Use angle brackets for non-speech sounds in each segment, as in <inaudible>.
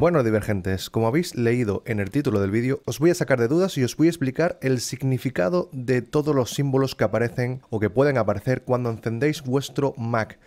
Bueno, divergentes, como habéis leído en el título del vídeo, os voy a sacar de dudas y os voy a explicar el significado de todos los símbolos que aparecen o que pueden aparecer cuando encendéis vuestro Mac.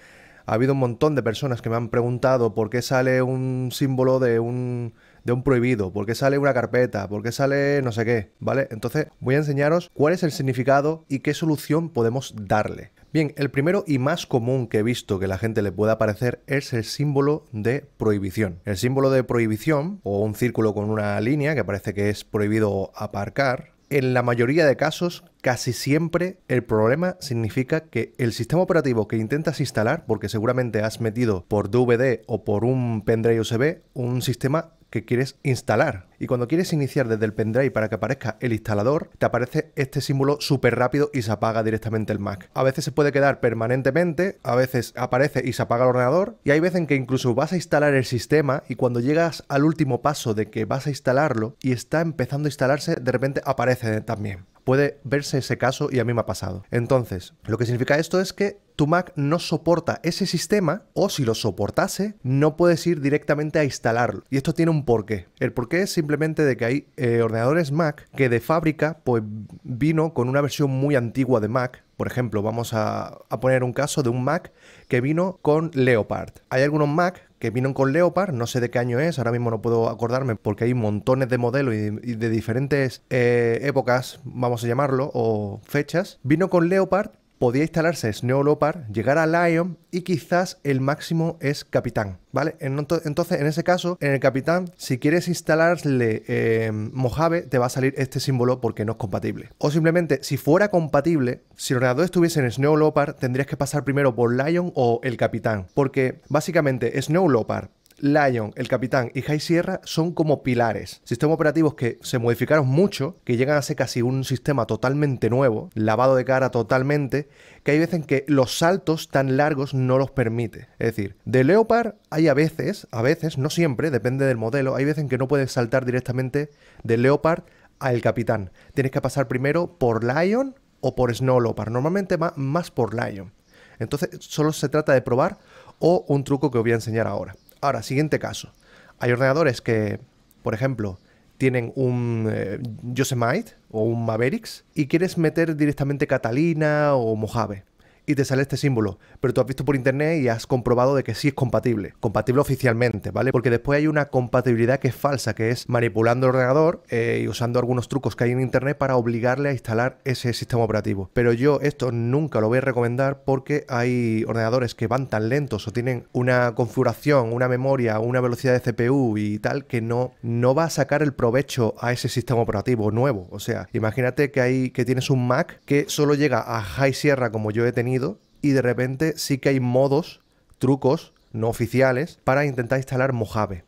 Ha habido un montón de personas que me han preguntado por qué sale un símbolo de un de un prohibido, porque sale una carpeta, porque sale no sé qué, ¿vale? Entonces voy a enseñaros cuál es el significado y qué solución podemos darle. Bien, el primero y más común que he visto que la gente le pueda aparecer es el símbolo de prohibición. El símbolo de prohibición, o un círculo con una línea que parece que es prohibido aparcar, en la mayoría de casos, casi siempre el problema significa que el sistema operativo que intentas instalar, porque seguramente has metido por DVD o por un pendrive USB, un sistema que quieres instalar. Y cuando quieres iniciar desde el pendrive para que aparezca el instalador, te aparece este símbolo súper rápido y se apaga directamente el Mac. A veces se puede quedar permanentemente, a veces aparece y se apaga el ordenador, y hay veces en que incluso vas a instalar el sistema y cuando llegas al último paso de que vas a instalarlo y está empezando a instalarse, de repente aparece también puede verse ese caso y a mí me ha pasado. Entonces, lo que significa esto es que tu Mac no soporta ese sistema o si lo soportase, no puedes ir directamente a instalarlo. Y esto tiene un porqué. El porqué es simplemente de que hay eh, ordenadores Mac que de fábrica pues vino con una versión muy antigua de Mac. Por ejemplo, vamos a, a poner un caso de un Mac que vino con Leopard. Hay algunos Mac que vino con Leopard, no sé de qué año es, ahora mismo no puedo acordarme porque hay montones de modelos y de, diferentes eh, épocas, vamos a llamarlo, o fechas. Vino con Leopard, podía instalarse Snow Leopard, llegar a Lion y quizás el máximo es Capitán, ¿vale? Entonces, en ese caso, en el Capitán, si quieres instalarle eh, Mojave, te va a salir este símbolo porque no es compatible. O simplemente, si fuera compatible, si el ordenador estuviese en Snow Leopard, tendrías que pasar primero por Lion o el Capitán, porque básicamente Snow Leopard Lion, el Capitán y High Sierra son como pilares, sistemas operativos que se modificaron mucho, que llegan a ser casi un sistema totalmente nuevo, lavado de cara totalmente, que hay veces en que los saltos tan largos no los permite. Es decir, de Leopard hay a veces, a veces, no siempre, depende del modelo, hay veces en que no puedes saltar directamente de Leopard al Capitán. Tienes que pasar primero por Lion o por Snow Leopard, normalmente más por Lion. Entonces solo se trata de probar o un truco que os voy a enseñar ahora. Ahora, siguiente caso. Hay ordenadores que, por ejemplo, tienen un eh, Yosemite o un Mavericks y quieres meter directamente Catalina o Mojave y te sale este símbolo, pero tú has visto por internet y has comprobado de que sí es compatible, compatible oficialmente, ¿vale? Porque después hay una compatibilidad que es falsa, que es manipulando el ordenador eh, y usando algunos trucos que hay en internet para obligarle a instalar ese sistema operativo. Pero yo esto nunca lo voy a recomendar porque hay ordenadores que van tan lentos o tienen una configuración, una memoria, una velocidad de CPU y tal que no, no va a sacar el provecho a ese sistema operativo nuevo. O sea, imagínate que hay que tienes un Mac que solo llega a High Sierra como yo he tenido y de repente sí que hay modos, trucos no oficiales para intentar instalar Mojave.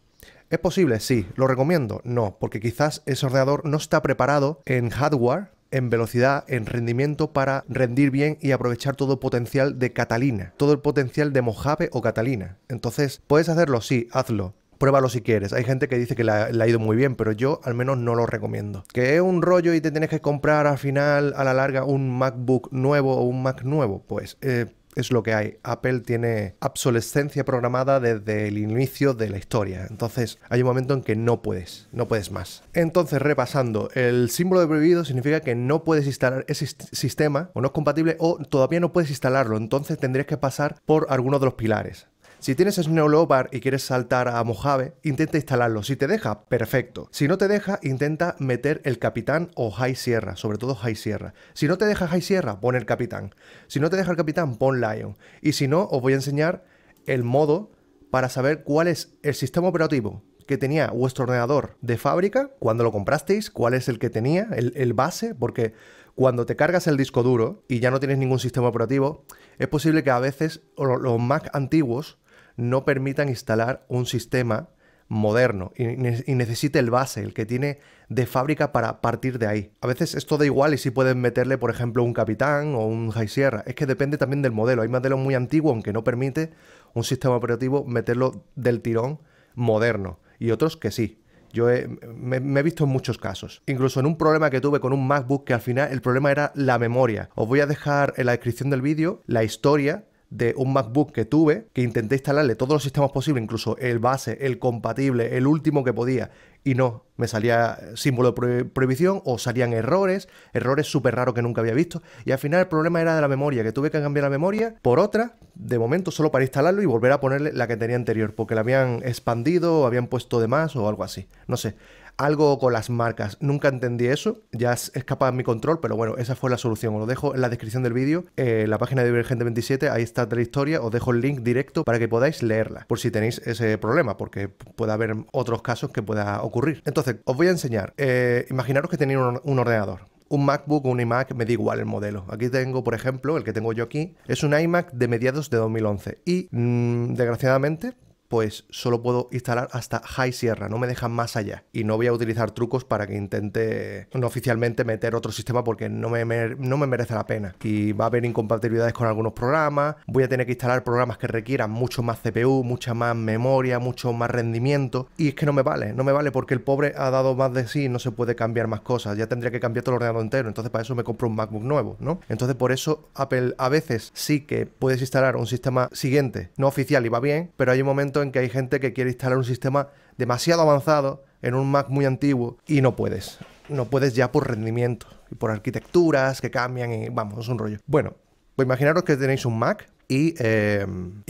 ¿Es posible? Sí. ¿Lo recomiendo? No, porque quizás ese ordenador no está preparado en hardware, en velocidad, en rendimiento para rendir bien y aprovechar todo el potencial de Catalina, todo el potencial de Mojave o Catalina. Entonces, ¿puedes hacerlo? Sí, hazlo pruébalo si quieres. Hay gente que dice que le ha ido muy bien, pero yo al menos no lo recomiendo. Que es un rollo y te tienes que comprar al final, a la larga, un MacBook nuevo o un Mac nuevo, pues... Eh, es lo que hay. Apple tiene obsolescencia programada desde el inicio de la historia. Entonces, hay un momento en que no puedes, no puedes más. Entonces, repasando, el símbolo de prohibido significa que no puedes instalar ese sistema o no es compatible o todavía no puedes instalarlo. Entonces, tendrías que pasar por alguno de los pilares. Si tienes Snow Leopard y quieres saltar a Mojave, intenta instalarlo. Si te deja, perfecto. Si no te deja, intenta meter el Capitán o High Sierra, sobre todo High Sierra. Si no te deja High Sierra, pon el Capitán. Si no te deja el Capitán, pon Lion. Y si no, os voy a enseñar el modo para saber cuál es el sistema operativo que tenía vuestro ordenador de fábrica cuando lo comprasteis, cuál es el que tenía, el, el base, porque cuando te cargas el disco duro y ya no tienes ningún sistema operativo, es posible que a veces los Mac antiguos no permitan instalar un sistema moderno y, necesite el base, el que tiene de fábrica para partir de ahí. A veces esto da igual y si pueden meterle, por ejemplo, un capitán o un high sierra. Es que depende también del modelo. Hay modelos muy antiguos, aunque no permite un sistema operativo meterlo del tirón moderno. Y otros que sí. Yo me, he visto en muchos casos. Incluso en un problema que tuve con un MacBook que al final el problema era la memoria. Os voy a dejar en la descripción del vídeo la historia de un MacBook que tuve, que intenté instalarle todos los sistemas posibles, incluso el base, el compatible, el último que podía, y no, me salía símbolo de prohibición o salían errores, errores súper raros que nunca había visto. Y al final el problema era de la memoria, que tuve que cambiar la memoria por otra, de momento solo para instalarlo y volver a ponerle la que tenía anterior, porque la habían expandido, o habían puesto de más o algo así. No sé algo con las marcas. Nunca entendí eso, ya escapa de mi control, pero bueno, esa fue la solución. Os lo dejo en la descripción del vídeo, en eh, la página de Divergente 27, ahí está la historia, os dejo el link directo para que podáis leerla, por si tenéis ese problema, porque puede haber otros casos que pueda ocurrir. Entonces, os voy a enseñar. Eh, imaginaros que tenéis un, ordenador, un MacBook o un iMac, me da igual el modelo. Aquí tengo, por ejemplo, el que tengo yo aquí, es un iMac de mediados de 2011 y mm, desgraciadamente pues solo puedo instalar hasta High Sierra, no me dejan más allá. Y no voy a utilizar trucos para que intente no oficialmente meter otro sistema porque no me, no me merece la pena. Y va a haber incompatibilidades con algunos programas, voy a tener que instalar programas que requieran mucho más CPU, mucha más memoria, mucho más rendimiento. Y es que no me vale, no me vale porque el pobre ha dado más de sí y no se puede cambiar más cosas. Ya tendría que cambiar todo el ordenador entero, entonces para eso me compro un MacBook nuevo, ¿no? Entonces por eso Apple a veces sí que puedes instalar un sistema siguiente, no oficial y va bien, pero hay un momento que hay gente que quiere instalar un sistema demasiado avanzado en un Mac muy antiguo y no puedes. No puedes ya por rendimiento y por arquitecturas que cambian y vamos, es un rollo. Bueno, pues imaginaros que tenéis un Mac y, eh,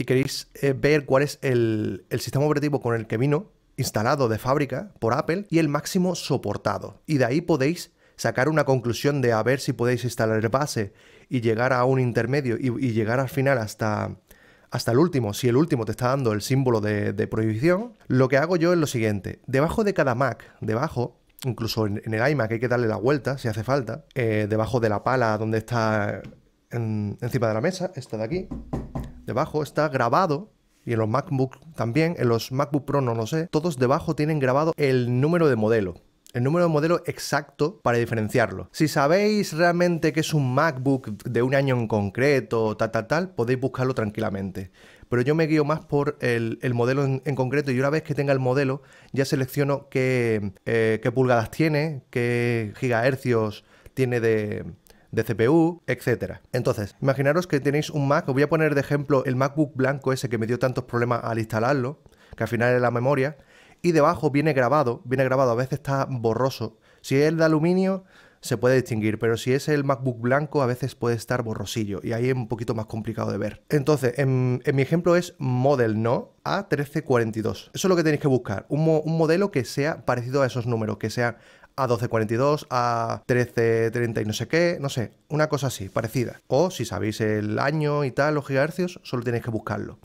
queréis eh, ver cuál es el, sistema operativo con el que vino instalado de fábrica por Apple y el máximo soportado. Y de ahí podéis sacar una conclusión de a ver si podéis instalar el base y llegar a un intermedio y llegar al final hasta hasta el último, si el último te está dando el símbolo de, prohibición, lo que hago yo es lo siguiente. Debajo de cada Mac, debajo, incluso en, el iMac hay que darle la vuelta si hace falta, eh, debajo de la pala donde está encima de la mesa, esta de aquí, debajo está grabado y en los MacBook también, en los MacBook Pro no lo sé, todos debajo tienen grabado el número de modelo el número de modelo exacto para diferenciarlo. Si sabéis realmente que es un MacBook de un año en concreto, tal, tal, tal, podéis buscarlo tranquilamente. Pero yo me guío más por el, modelo en, concreto y una vez que tenga el modelo ya selecciono qué, eh, pulgadas tiene, qué gigahercios tiene de, CPU, etcétera. Entonces, imaginaros que tenéis un Mac, os voy a poner de ejemplo el MacBook blanco ese que me dio tantos problemas al instalarlo, que al final era la memoria, y debajo viene grabado, viene grabado, a veces está borroso. Si es el de aluminio se puede distinguir, pero si es el MacBook blanco a veces puede estar borrosillo y ahí es un poquito más complicado de ver. Entonces, en, mi ejemplo es model, ¿no? A1342. Eso es lo que tenéis que buscar, un, un modelo que sea parecido a esos números, que sea a 1242, a 1330 y no sé qué, no sé, una cosa así, parecida. O si sabéis el año y tal, los gigahercios, solo tenéis que buscarlo.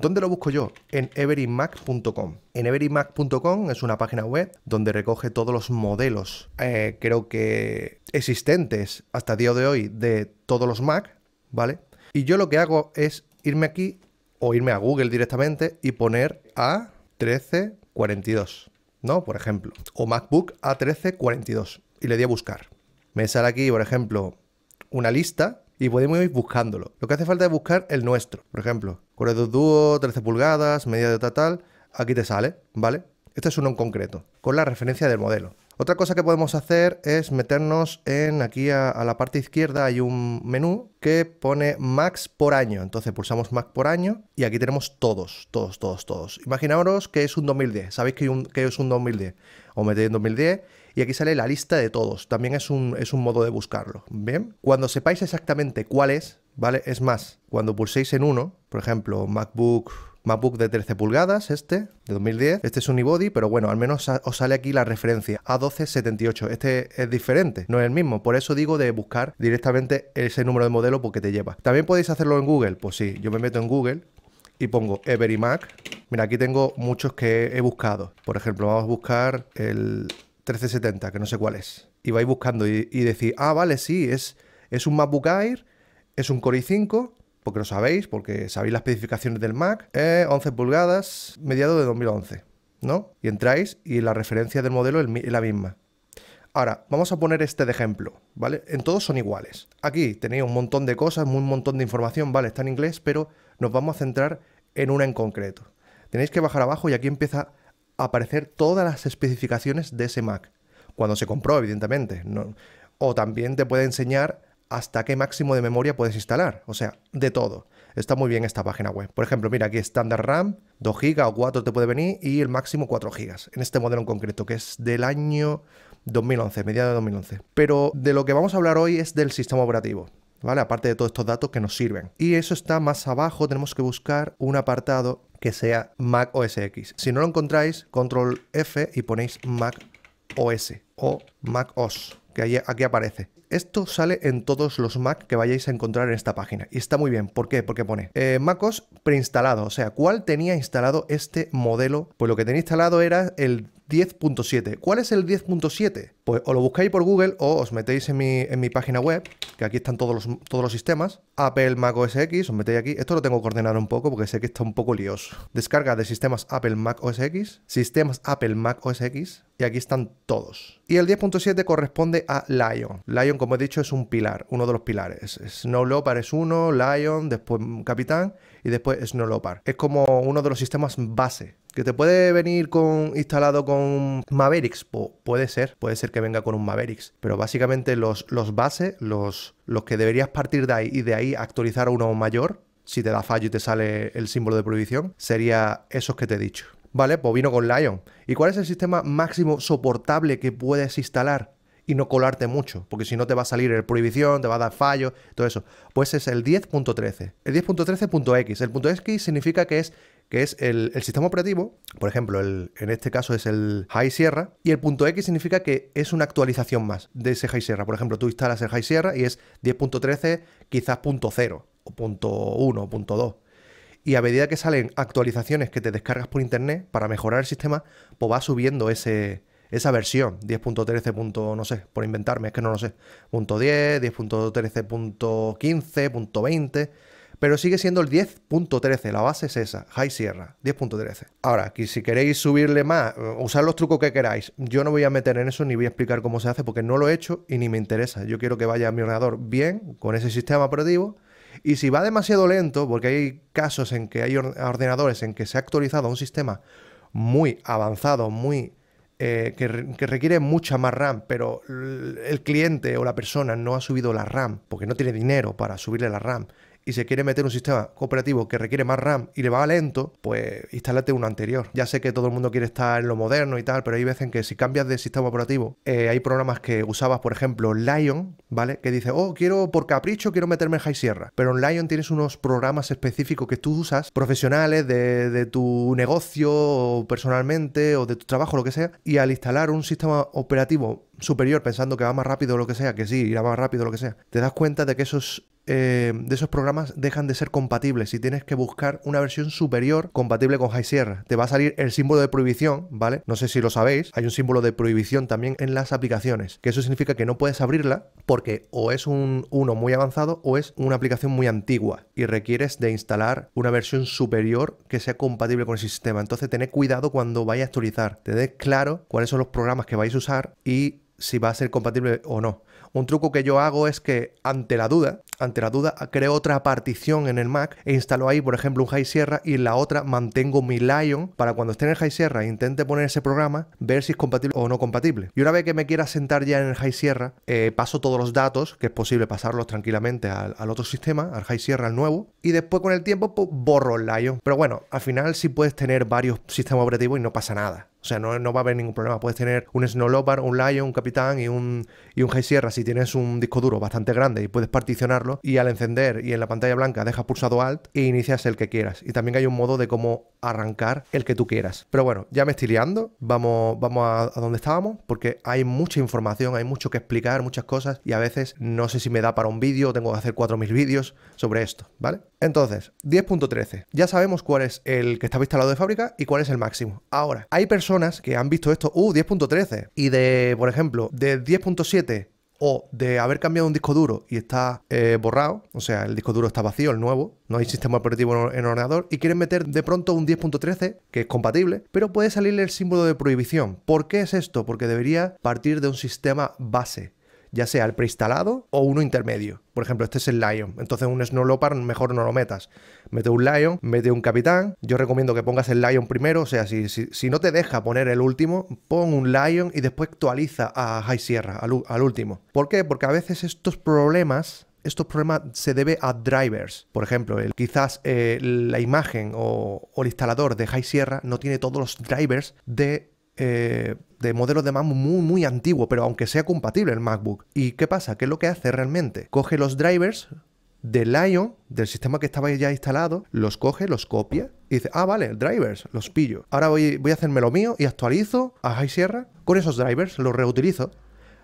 ¿Dónde lo busco yo? En everymac.com. En everymac.com es una página web donde recoge todos los modelos, eh, creo que existentes hasta día de hoy, de todos los Mac, ¿vale? Y yo lo que hago es irme aquí o irme a Google directamente y poner A1342, ¿no? Por ejemplo, o MacBook A1342 y le di a buscar. Me sale aquí, por ejemplo, una lista y podemos ir buscándolo. Lo que hace falta es buscar el nuestro, por ejemplo dos dúo, 13 pulgadas, media de total, Aquí te sale, ¿vale? Este es uno en concreto, con la referencia del modelo. Otra cosa que podemos hacer es meternos en aquí a, la parte izquierda hay un menú que pone max por año. Entonces pulsamos max por año y aquí tenemos todos, todos, todos, todos. Imaginaos que es un 2010, sabéis que, que es un 2010. O metéis en 2010 y aquí sale la lista de todos. También es un, es un modo de buscarlo. Bien, cuando sepáis exactamente cuál es, ¿vale? Es más, cuando pulséis en uno, por ejemplo, MacBook MacBook de 13 pulgadas, este, de 2010. Este es un iBody, pero bueno, al menos os sale aquí la referencia, A1278. Este es diferente, no es el mismo. Por eso digo de buscar directamente ese número de modelo porque te lleva. También podéis hacerlo en Google. Pues sí, yo me meto en Google y pongo Mac Mira, aquí tengo muchos que he buscado. Por ejemplo, vamos a buscar el 1370, que no sé cuál es. Y vais buscando y, decís, ah, vale, sí, es, es un MacBook Air es un Core i5, porque lo sabéis, porque sabéis las especificaciones del Mac. 11 pulgadas, mediado de 2011, ¿no? Y entráis y la referencia del modelo es la misma. Ahora, vamos a poner este de ejemplo, ¿vale? En todos son iguales. Aquí tenéis un montón de cosas, un montón de información, ¿vale? Está en inglés, pero nos vamos a centrar en una en concreto. Tenéis que bajar abajo y aquí empieza a aparecer todas las especificaciones de ese Mac. Cuando se compró, evidentemente. O también te puede enseñar hasta qué máximo de memoria puedes instalar. O sea, de todo. Está muy bien esta página web. Por ejemplo, mira aquí estándar RAM, 2 GB o 4 te puede venir y el máximo 4 GB. En este modelo en concreto, que es del año 2011, mediados de 2011. Pero de lo que vamos a hablar hoy es del sistema operativo. ¿Vale? Aparte de todos estos datos que nos sirven. Y eso está más abajo, tenemos que buscar un apartado que sea Mac OS X. Si no lo encontráis, control F y ponéis Mac OS o Mac OS, que aquí aparece. Esto sale en todos los Mac que vayáis a encontrar en esta página. Y está muy bien. ¿Por qué? Porque pone eh, MacOS preinstalado. O sea, ¿cuál tenía instalado este modelo? Pues lo que tenía instalado era el 10.7. ¿Cuál es el 10.7? Pues o lo buscáis por Google o os metéis en mi, página web, que aquí están todos los, todos los sistemas. Apple Mac OS X, os metéis aquí. Esto lo tengo ordenar un poco porque sé que está un poco lioso. Descarga de sistemas Apple Mac OS X, sistemas Apple Mac OS X, y aquí están todos. Y el 10.7 corresponde a Lion. Lion, como he dicho, es un pilar, uno de los pilares. Snow Leopard es uno, Lion, después Capitán y después Snow Leopard. Es como uno de los sistemas base ¿Que te puede venir con, instalado con Mavericks? puede ser, puede ser que venga con un Mavericks. Pero básicamente los, los bases, los, los que deberías partir de ahí y de ahí actualizar a uno mayor, si te da fallo y te sale el símbolo de prohibición, sería esos que te he dicho. ¿vale? Pues vino con Lion. ¿Y cuál es el sistema máximo soportable que puedes instalar? Y no colarte mucho, porque si no te va a salir el prohibición, te va a dar fallo, todo eso. Pues es el 10.13. El 10.13.x. El punto .x significa que es, que es el, sistema operativo, por ejemplo, en este caso es el High Sierra, y el .x significa que es una actualización más de ese High Sierra. Por ejemplo, tú instalas el High Sierra y es 10.13 quizás punto .0, o .1, o .2 y a medida que salen actualizaciones que te descargas por internet para mejorar el sistema, pues va subiendo ese, esa versión, 10.13. no sé, por inventarme, es que no lo sé, 10, 10.13.15, punto pero sigue siendo el 10.13, la base es esa, High Sierra, 10.13. Ahora, aquí si queréis subirle más, eh, usar los trucos que queráis, yo no voy a meter en eso ni voy a explicar cómo se hace porque no lo he hecho y ni me interesa. Yo quiero que vaya mi ordenador bien con ese sistema operativo y si va demasiado lento, porque hay casos en que hay ordenadores en que se ha actualizado un sistema muy avanzado, muy eh, que, que, requiere mucha más RAM, pero el cliente o la persona no ha subido la RAM porque no tiene dinero para subirle la RAM y se quiere meter un sistema cooperativo que requiere más RAM y le va lento, pues instálate uno anterior. Ya sé que todo el mundo quiere estar en lo moderno y tal, pero hay veces en que si cambias de sistema operativo, eh, hay programas que usabas, por ejemplo, Lion, ¿vale? Que dice, oh, quiero por capricho, quiero meterme en High Sierra. Pero en Lion tienes unos programas específicos que tú usas, profesionales de, tu negocio o personalmente o de tu trabajo, lo que sea, y al instalar un sistema operativo superior pensando que va más rápido o lo que sea, que sí, irá más rápido o lo que sea, te das cuenta de que esos eh, de esos programas dejan de ser compatibles y tienes que buscar una versión superior compatible con High Sierra. Te va a salir el símbolo de prohibición, ¿vale? No sé si lo sabéis, hay un símbolo de prohibición también en las aplicaciones, que eso significa que no puedes abrirla porque o es un uno muy avanzado o es una aplicación muy antigua y requieres de instalar una versión superior que sea compatible con el sistema. Entonces tened cuidado cuando vayáis a actualizar, tened claro cuáles son los programas que vais a usar y si va a ser compatible o no. Un truco que yo hago es que ante la duda, ante la duda, creo otra partición en el Mac e instalo ahí, por ejemplo, un High Sierra y en la otra mantengo mi Lion para cuando esté en el High Sierra e intente poner ese programa, ver si es compatible o no compatible. Y una vez que me quiera sentar ya en el High Sierra, eh, paso todos los datos, que es posible pasarlos tranquilamente al, otro sistema, al High Sierra, al nuevo, y después con el tiempo pues, borro el Lion. Pero bueno, al final sí puedes tener varios sistemas operativos y no pasa nada. O sea, no, va a haber ningún problema. Puedes tener un Snow un Lion, un Capitán y un, y un High Sierra si tienes un disco duro bastante grande y puedes particionarlo y al encender y en la pantalla blanca dejas pulsado Alt e inicias el que quieras. Y también hay un modo de cómo arrancar el que tú quieras. Pero bueno, ya me estoy liando. Vamos, vamos a, donde estábamos porque hay mucha información, hay mucho que explicar, muchas cosas y a veces no sé si me da para un vídeo, tengo que hacer 4.000 vídeos sobre esto, ¿vale? Entonces, 10.13. Ya sabemos cuál es el que estaba instalado de fábrica y cuál es el máximo. Ahora, hay personas que han visto esto, uh, 10.13, y de, por ejemplo, de 10.7 o de haber cambiado un disco duro y está eh, borrado, o sea, el disco duro está vacío, el nuevo, no hay sistema operativo en ordenador, y quieren meter de pronto un 10.13, que es compatible, pero puede salirle el símbolo de prohibición. ¿Por qué es esto? Porque debería partir de un sistema base ya sea el preinstalado o uno intermedio. Por ejemplo, este es el Lion. Entonces un Snow Leopard mejor no lo metas. Mete un Lion, mete un Capitán. Yo recomiendo que pongas el Lion primero. O sea, si, si, no te deja poner el último, pon un Lion y después actualiza a High Sierra, al, último. ¿Por qué? Porque a veces estos problemas estos problemas se debe a drivers. Por ejemplo, quizás eh, la imagen o, el instalador de High Sierra no tiene todos los drivers de eh, de modelos de Mac muy, muy antiguo, pero aunque sea compatible el MacBook. ¿Y qué pasa? ¿Qué es lo que hace realmente? Coge los drivers del Lion, del sistema que estaba ya instalado, los coge, los copia y dice, ah, vale, drivers, los pillo. Ahora voy, voy a hacerme lo mío y actualizo a High Sierra con esos drivers, los reutilizo.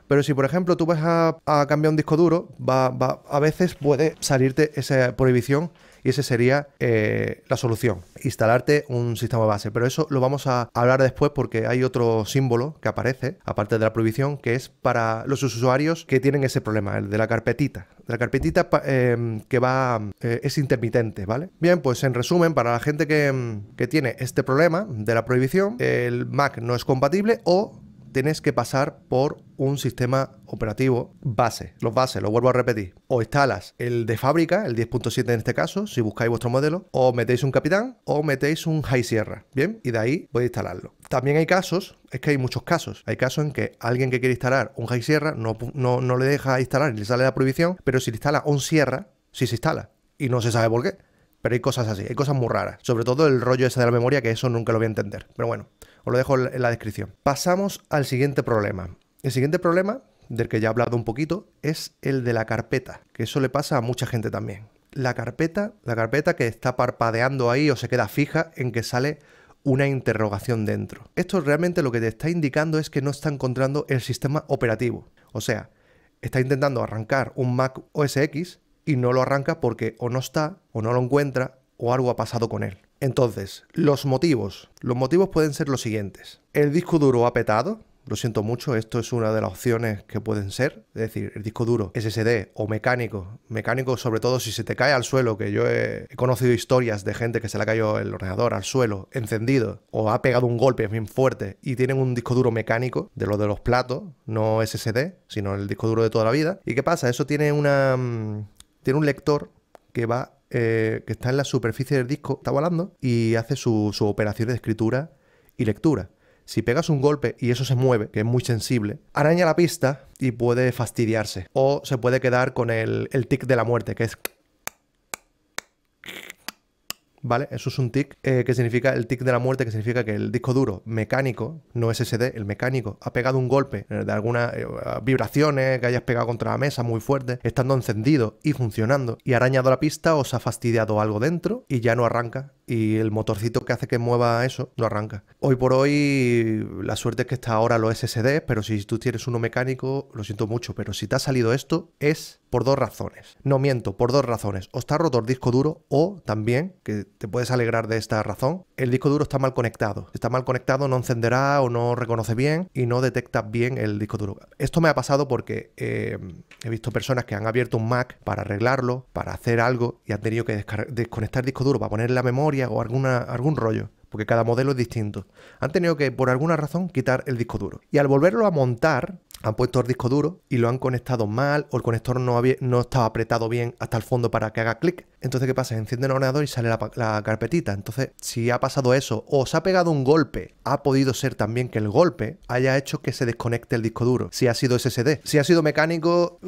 Pero si, por ejemplo, tú vas a, cambiar un disco duro, a veces puede salirte esa prohibición y esa sería eh, la solución instalarte un sistema base. Pero eso lo vamos a hablar después porque hay otro símbolo que aparece, aparte de la prohibición, que es para los usuarios que tienen ese problema, el de la carpetita. De la carpetita em, que va eh, es intermitente, ¿vale? Bien, pues en resumen, para la gente que, em, que tiene este problema de la prohibición, el Mac no es compatible o tienes que pasar por un sistema operativo base. Los bases, lo vuelvo a repetir. O instalas el de fábrica, el 10.7 en este caso, si buscáis vuestro modelo, o metéis un capitán o metéis un High Sierra. Bien, y de ahí podéis instalarlo. También hay casos, es que hay muchos casos. Hay casos en que alguien que quiere instalar un High Sierra no, no, no le deja instalar y le sale la prohibición, pero si le instala un Sierra, sí se instala. Y no se sabe por qué. Pero hay cosas así, hay cosas muy raras. Sobre todo el rollo ese de la memoria, que eso nunca lo voy a entender. Pero bueno. Os lo dejo en la descripción. Pasamos al siguiente problema. El siguiente problema, del que ya he hablado un poquito, es el de la carpeta, que eso le pasa a mucha gente también. La carpeta, la carpeta que está parpadeando ahí o se queda fija en que sale una interrogación dentro. Esto realmente lo que te está indicando es que no está encontrando el sistema operativo. O sea, está intentando arrancar un Mac OS X y no lo arranca porque o no está, o no lo encuentra, o algo ha pasado con él. Entonces, los motivos. Los motivos pueden ser los siguientes. El disco duro ha petado, lo siento mucho, esto es una de las opciones que pueden ser. Es decir, el disco duro, SSD o mecánico. Mecánico sobre todo si se te cae al suelo, que yo he, conocido historias de gente que se le ha caído el ordenador al suelo, encendido, o ha pegado un golpe bien fuerte y tienen un disco duro mecánico, de lo de los platos, no SSD, sino el disco duro de toda la vida. ¿Y qué pasa? Eso tiene una... Mm, tiene un lector que va eh, que está en la superficie del disco, está volando y hace su operación de escritura y lectura. Si pegas un golpe y eso se mueve, que es muy sensible, araña la pista y puede fastidiarse. O se puede quedar con el, el tic de la muerte, que es ¿vale? Eso es un tic eh, que significa el tic de la muerte, que significa que el disco duro mecánico, no SSD, el mecánico, ha pegado un golpe eh, de algunas eh, vibraciones que hayas pegado contra la mesa muy fuerte, estando encendido y funcionando, y ha arañado la pista, o se ha fastidiado algo dentro y ya no arranca y el motorcito que hace que mueva eso no arranca. Hoy por hoy la suerte es que está ahora los SSD, pero si tú tienes uno mecánico, lo siento mucho, pero si te ha salido esto es por dos razones. No miento, por dos razones. O está roto el disco duro o también, que te puedes alegrar de esta razón, el disco duro está mal conectado. Está mal conectado, no encenderá o no reconoce bien y no detecta bien el disco duro. Esto me ha pasado porque eh, he visto personas que han abierto un Mac para arreglarlo, para hacer algo y han tenido que desconectar el disco duro para poner la memoria o algún rollo porque cada modelo es distinto. Han tenido que, por alguna razón, quitar el disco duro. Y al volverlo a montar, han puesto el disco duro y lo han conectado mal o el conector no, había, no estaba apretado bien hasta el fondo para que haga clic. Entonces, ¿qué pasa? Enciende el ordenador y sale la, carpetita. Entonces, si ha pasado eso o se ha pegado un golpe, ha podido ser también que el golpe haya hecho que se desconecte el disco duro. Si ha sido SSD. Si ha sido mecánico,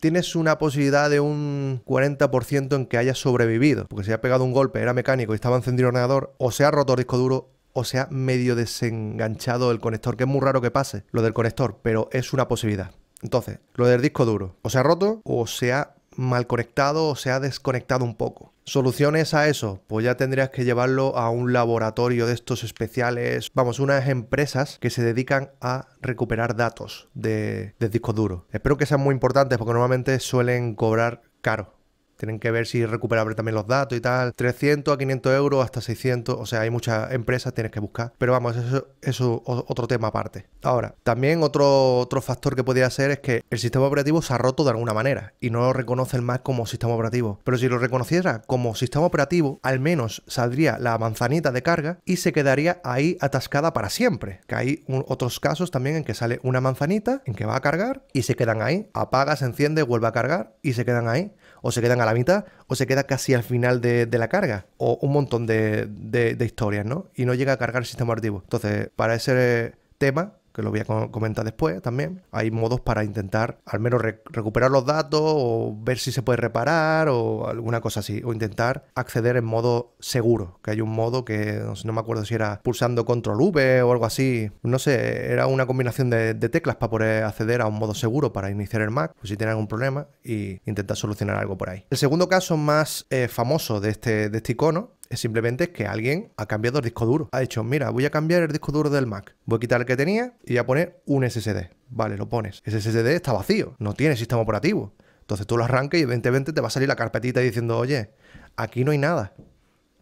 tienes una posibilidad de un 40% en que haya sobrevivido. Porque si ha pegado un golpe, era mecánico y estaba encendido el ordenador o se ha roto el disco duro o sea medio desenganchado el conector, que es muy raro que pase lo del conector, pero es una posibilidad. Entonces, lo del disco duro, o se ha roto o se ha mal conectado o se ha desconectado un poco. ¿Soluciones a eso? Pues ya tendrías que llevarlo a un laboratorio de estos especiales, vamos, unas empresas que se dedican a recuperar datos de, de duro. Espero que sean muy importantes porque normalmente suelen cobrar caro tienen que ver si recuperable también los datos y tal. 300 a 500 euros, hasta 600, o sea, hay muchas empresas, tienes que buscar. Pero vamos, eso es otro tema aparte. Ahora, también otro, factor que podría ser es que el sistema operativo se ha roto de alguna manera y no lo el más como sistema operativo. Pero si lo reconociera como sistema operativo, al menos saldría la manzanita de carga y se quedaría ahí atascada para siempre. Que hay otros casos también en que sale una manzanita en que va a cargar y se quedan ahí. Apaga, se enciende, vuelve a cargar y se quedan ahí o se quedan a la mitad, o se queda casi al final de, la carga, o un montón de, historias, ¿no? Y no llega a cargar el sistema operativo. Entonces, para ese tema que lo voy a comentar después también. Hay modos para intentar al menos recuperar los datos o ver si se puede reparar o alguna cosa así. O intentar acceder en modo seguro. Que hay un modo que no, me acuerdo si era pulsando control V o algo así. No sé, era una combinación de, teclas para poder acceder a un modo seguro para iniciar el Mac, pues si tiene algún problema, y intentar solucionar algo por ahí. El segundo caso más eh, famoso de este, de este icono simplemente que alguien ha cambiado el disco duro. Ha dicho, mira, voy a cambiar el disco duro del Mac. Voy a quitar el que tenía y voy a poner un SSD. Vale, lo pones. Ese SSD está vacío, no tiene sistema operativo. Entonces tú lo arrancas y evidentemente te va a salir la carpetita diciendo, oye, aquí no hay nada.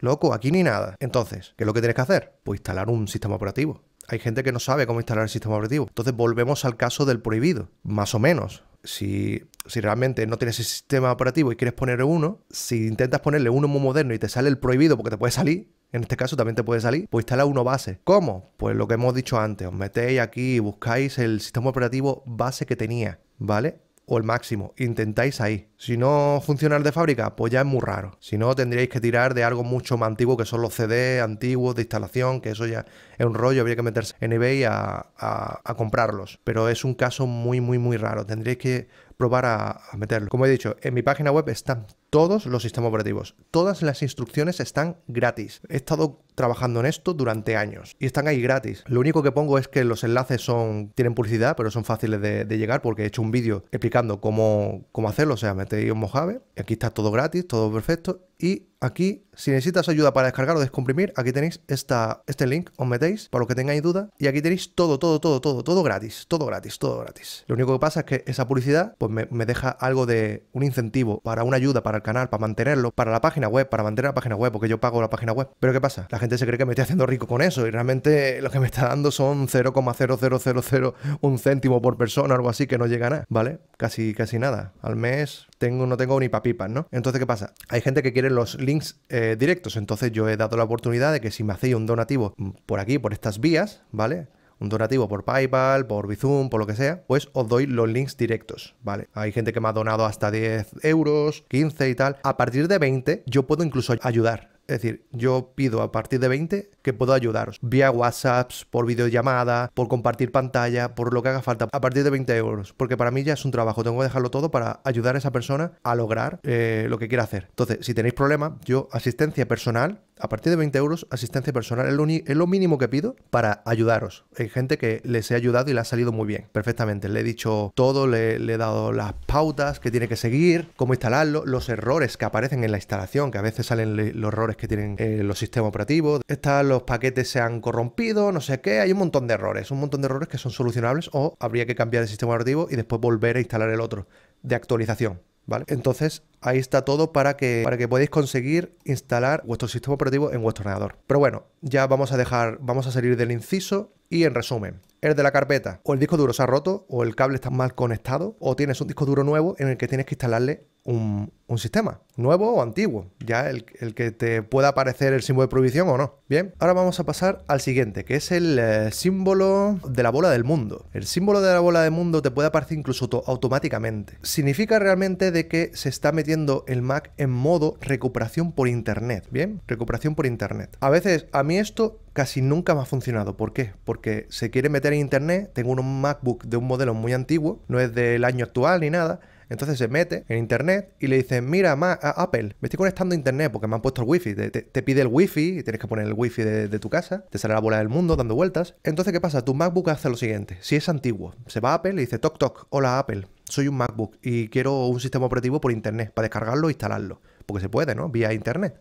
Loco, aquí ni nada. Entonces, ¿qué es lo que tienes que hacer? Pues instalar un sistema operativo. Hay gente que no sabe cómo instalar el sistema operativo. Entonces volvemos al caso del prohibido, más o menos si, realmente no tienes el sistema operativo y quieres poner uno, si intentas ponerle uno muy moderno y te sale el prohibido porque te puede salir, en este caso también te puede salir, pues instala uno base. ¿Cómo? Pues lo que hemos dicho antes, os metéis aquí y buscáis el sistema operativo base que tenía, ¿vale? o el máximo. Intentáis ahí. Si no funciona de fábrica, pues ya es muy raro. Si no, tendríais que tirar de algo mucho más antiguo, que son los CD antiguos de instalación, que eso ya es un rollo, habría que meterse en eBay a, a, a comprarlos. Pero es un caso muy, muy, muy raro. Tendríais que probar a, meterlo. Como he dicho, en mi página web están todos los sistemas operativos. Todas las instrucciones están gratis. He estado trabajando en esto durante años y están ahí gratis. Lo único que pongo es que los enlaces son tienen publicidad, pero son fáciles de, llegar porque he hecho un vídeo explicando cómo, cómo hacerlo. O sea, metéis un Mojave, aquí está todo gratis, todo perfecto y aquí, si necesitas ayuda para descargar o descomprimir, aquí tenéis esta, este link, os metéis, para los que tengáis duda. Y aquí tenéis todo, todo, todo, todo, todo gratis, todo gratis, todo gratis. Lo único que pasa es que esa publicidad pues me, deja algo de un incentivo para una ayuda para el canal, para mantenerlo, para la página web, para mantener la página web, porque yo pago la página web. Pero ¿qué pasa? La gente se cree que me estoy haciendo rico con eso y realmente lo que me está dando son 0,0000 un céntimo por persona, algo así que no llega a nada, ¿vale? Casi, casi nada. Al mes tengo, no tengo ni papipas, ¿no? Entonces, ¿qué pasa? Hay gente que quiere los links eh, directos, entonces yo he dado la oportunidad de que si me hacéis un donativo mm, por aquí, por estas vías, ¿vale? un donativo por PayPal, por Bizum, por lo que sea, pues os doy los links directos, ¿vale? Hay gente que me ha donado hasta 10 euros, 15 y tal. A partir de 20 yo puedo incluso ayudar es decir, yo pido a partir de 20 que puedo ayudaros. Vía WhatsApp, por videollamada, por compartir pantalla, por lo que haga falta. A partir de 20 euros. Porque para mí ya es un trabajo. Tengo que dejarlo todo para ayudar a esa persona a lograr eh, lo que quiera hacer. Entonces, si tenéis problemas, yo asistencia personal a partir de 20 euros, asistencia personal es lo, mínimo que pido para ayudaros. Hay gente que les he ayudado y le ha salido muy bien, perfectamente. Le he dicho todo, le, le, he dado las pautas que tiene que seguir, cómo instalarlo, los errores que aparecen en la instalación, que a veces salen los errores que tienen eh, los sistemas operativos. Están los paquetes se han corrompido, no sé qué. Hay un montón de errores, un montón de errores que son solucionables o habría que cambiar el sistema operativo y después volver a instalar el otro de actualización. ¿Vale? Entonces, ahí está todo para que, para que podáis conseguir instalar vuestro sistema operativo en vuestro ordenador. Pero bueno, ya vamos a dejar, vamos a salir del inciso y en resumen, el de la carpeta o el disco duro se ha roto o el cable está mal conectado o tienes un disco duro nuevo en el que tienes que instalarle un, sistema, nuevo o antiguo, ya el, que te pueda aparecer el símbolo de prohibición o no. Bien, ahora vamos a pasar al siguiente, que es el eh, símbolo de la bola del mundo. El símbolo de la bola del mundo te puede aparecer incluso automáticamente. Significa realmente de que se está metiendo el Mac en modo recuperación por internet, ¿bien? Recuperación por internet. A veces a mí esto casi nunca me ha funcionado. ¿Por qué? Porque se quiere meter en internet, tengo un MacBook de un modelo muy antiguo, no es del año actual ni nada. Entonces se mete en internet y le dice, mira, Apple, me estoy conectando a internet porque me han puesto el wifi. Te, te, pide el wifi y tienes que poner el wifi de, de, tu casa. Te sale la bola del mundo dando vueltas. Entonces, ¿qué pasa? Tu MacBook hace lo siguiente. Si es antiguo, se va a Apple y dice, toc, toc, hola Apple, soy un MacBook y quiero un sistema operativo por internet para descargarlo e instalarlo. Porque se puede, ¿no? Vía internet.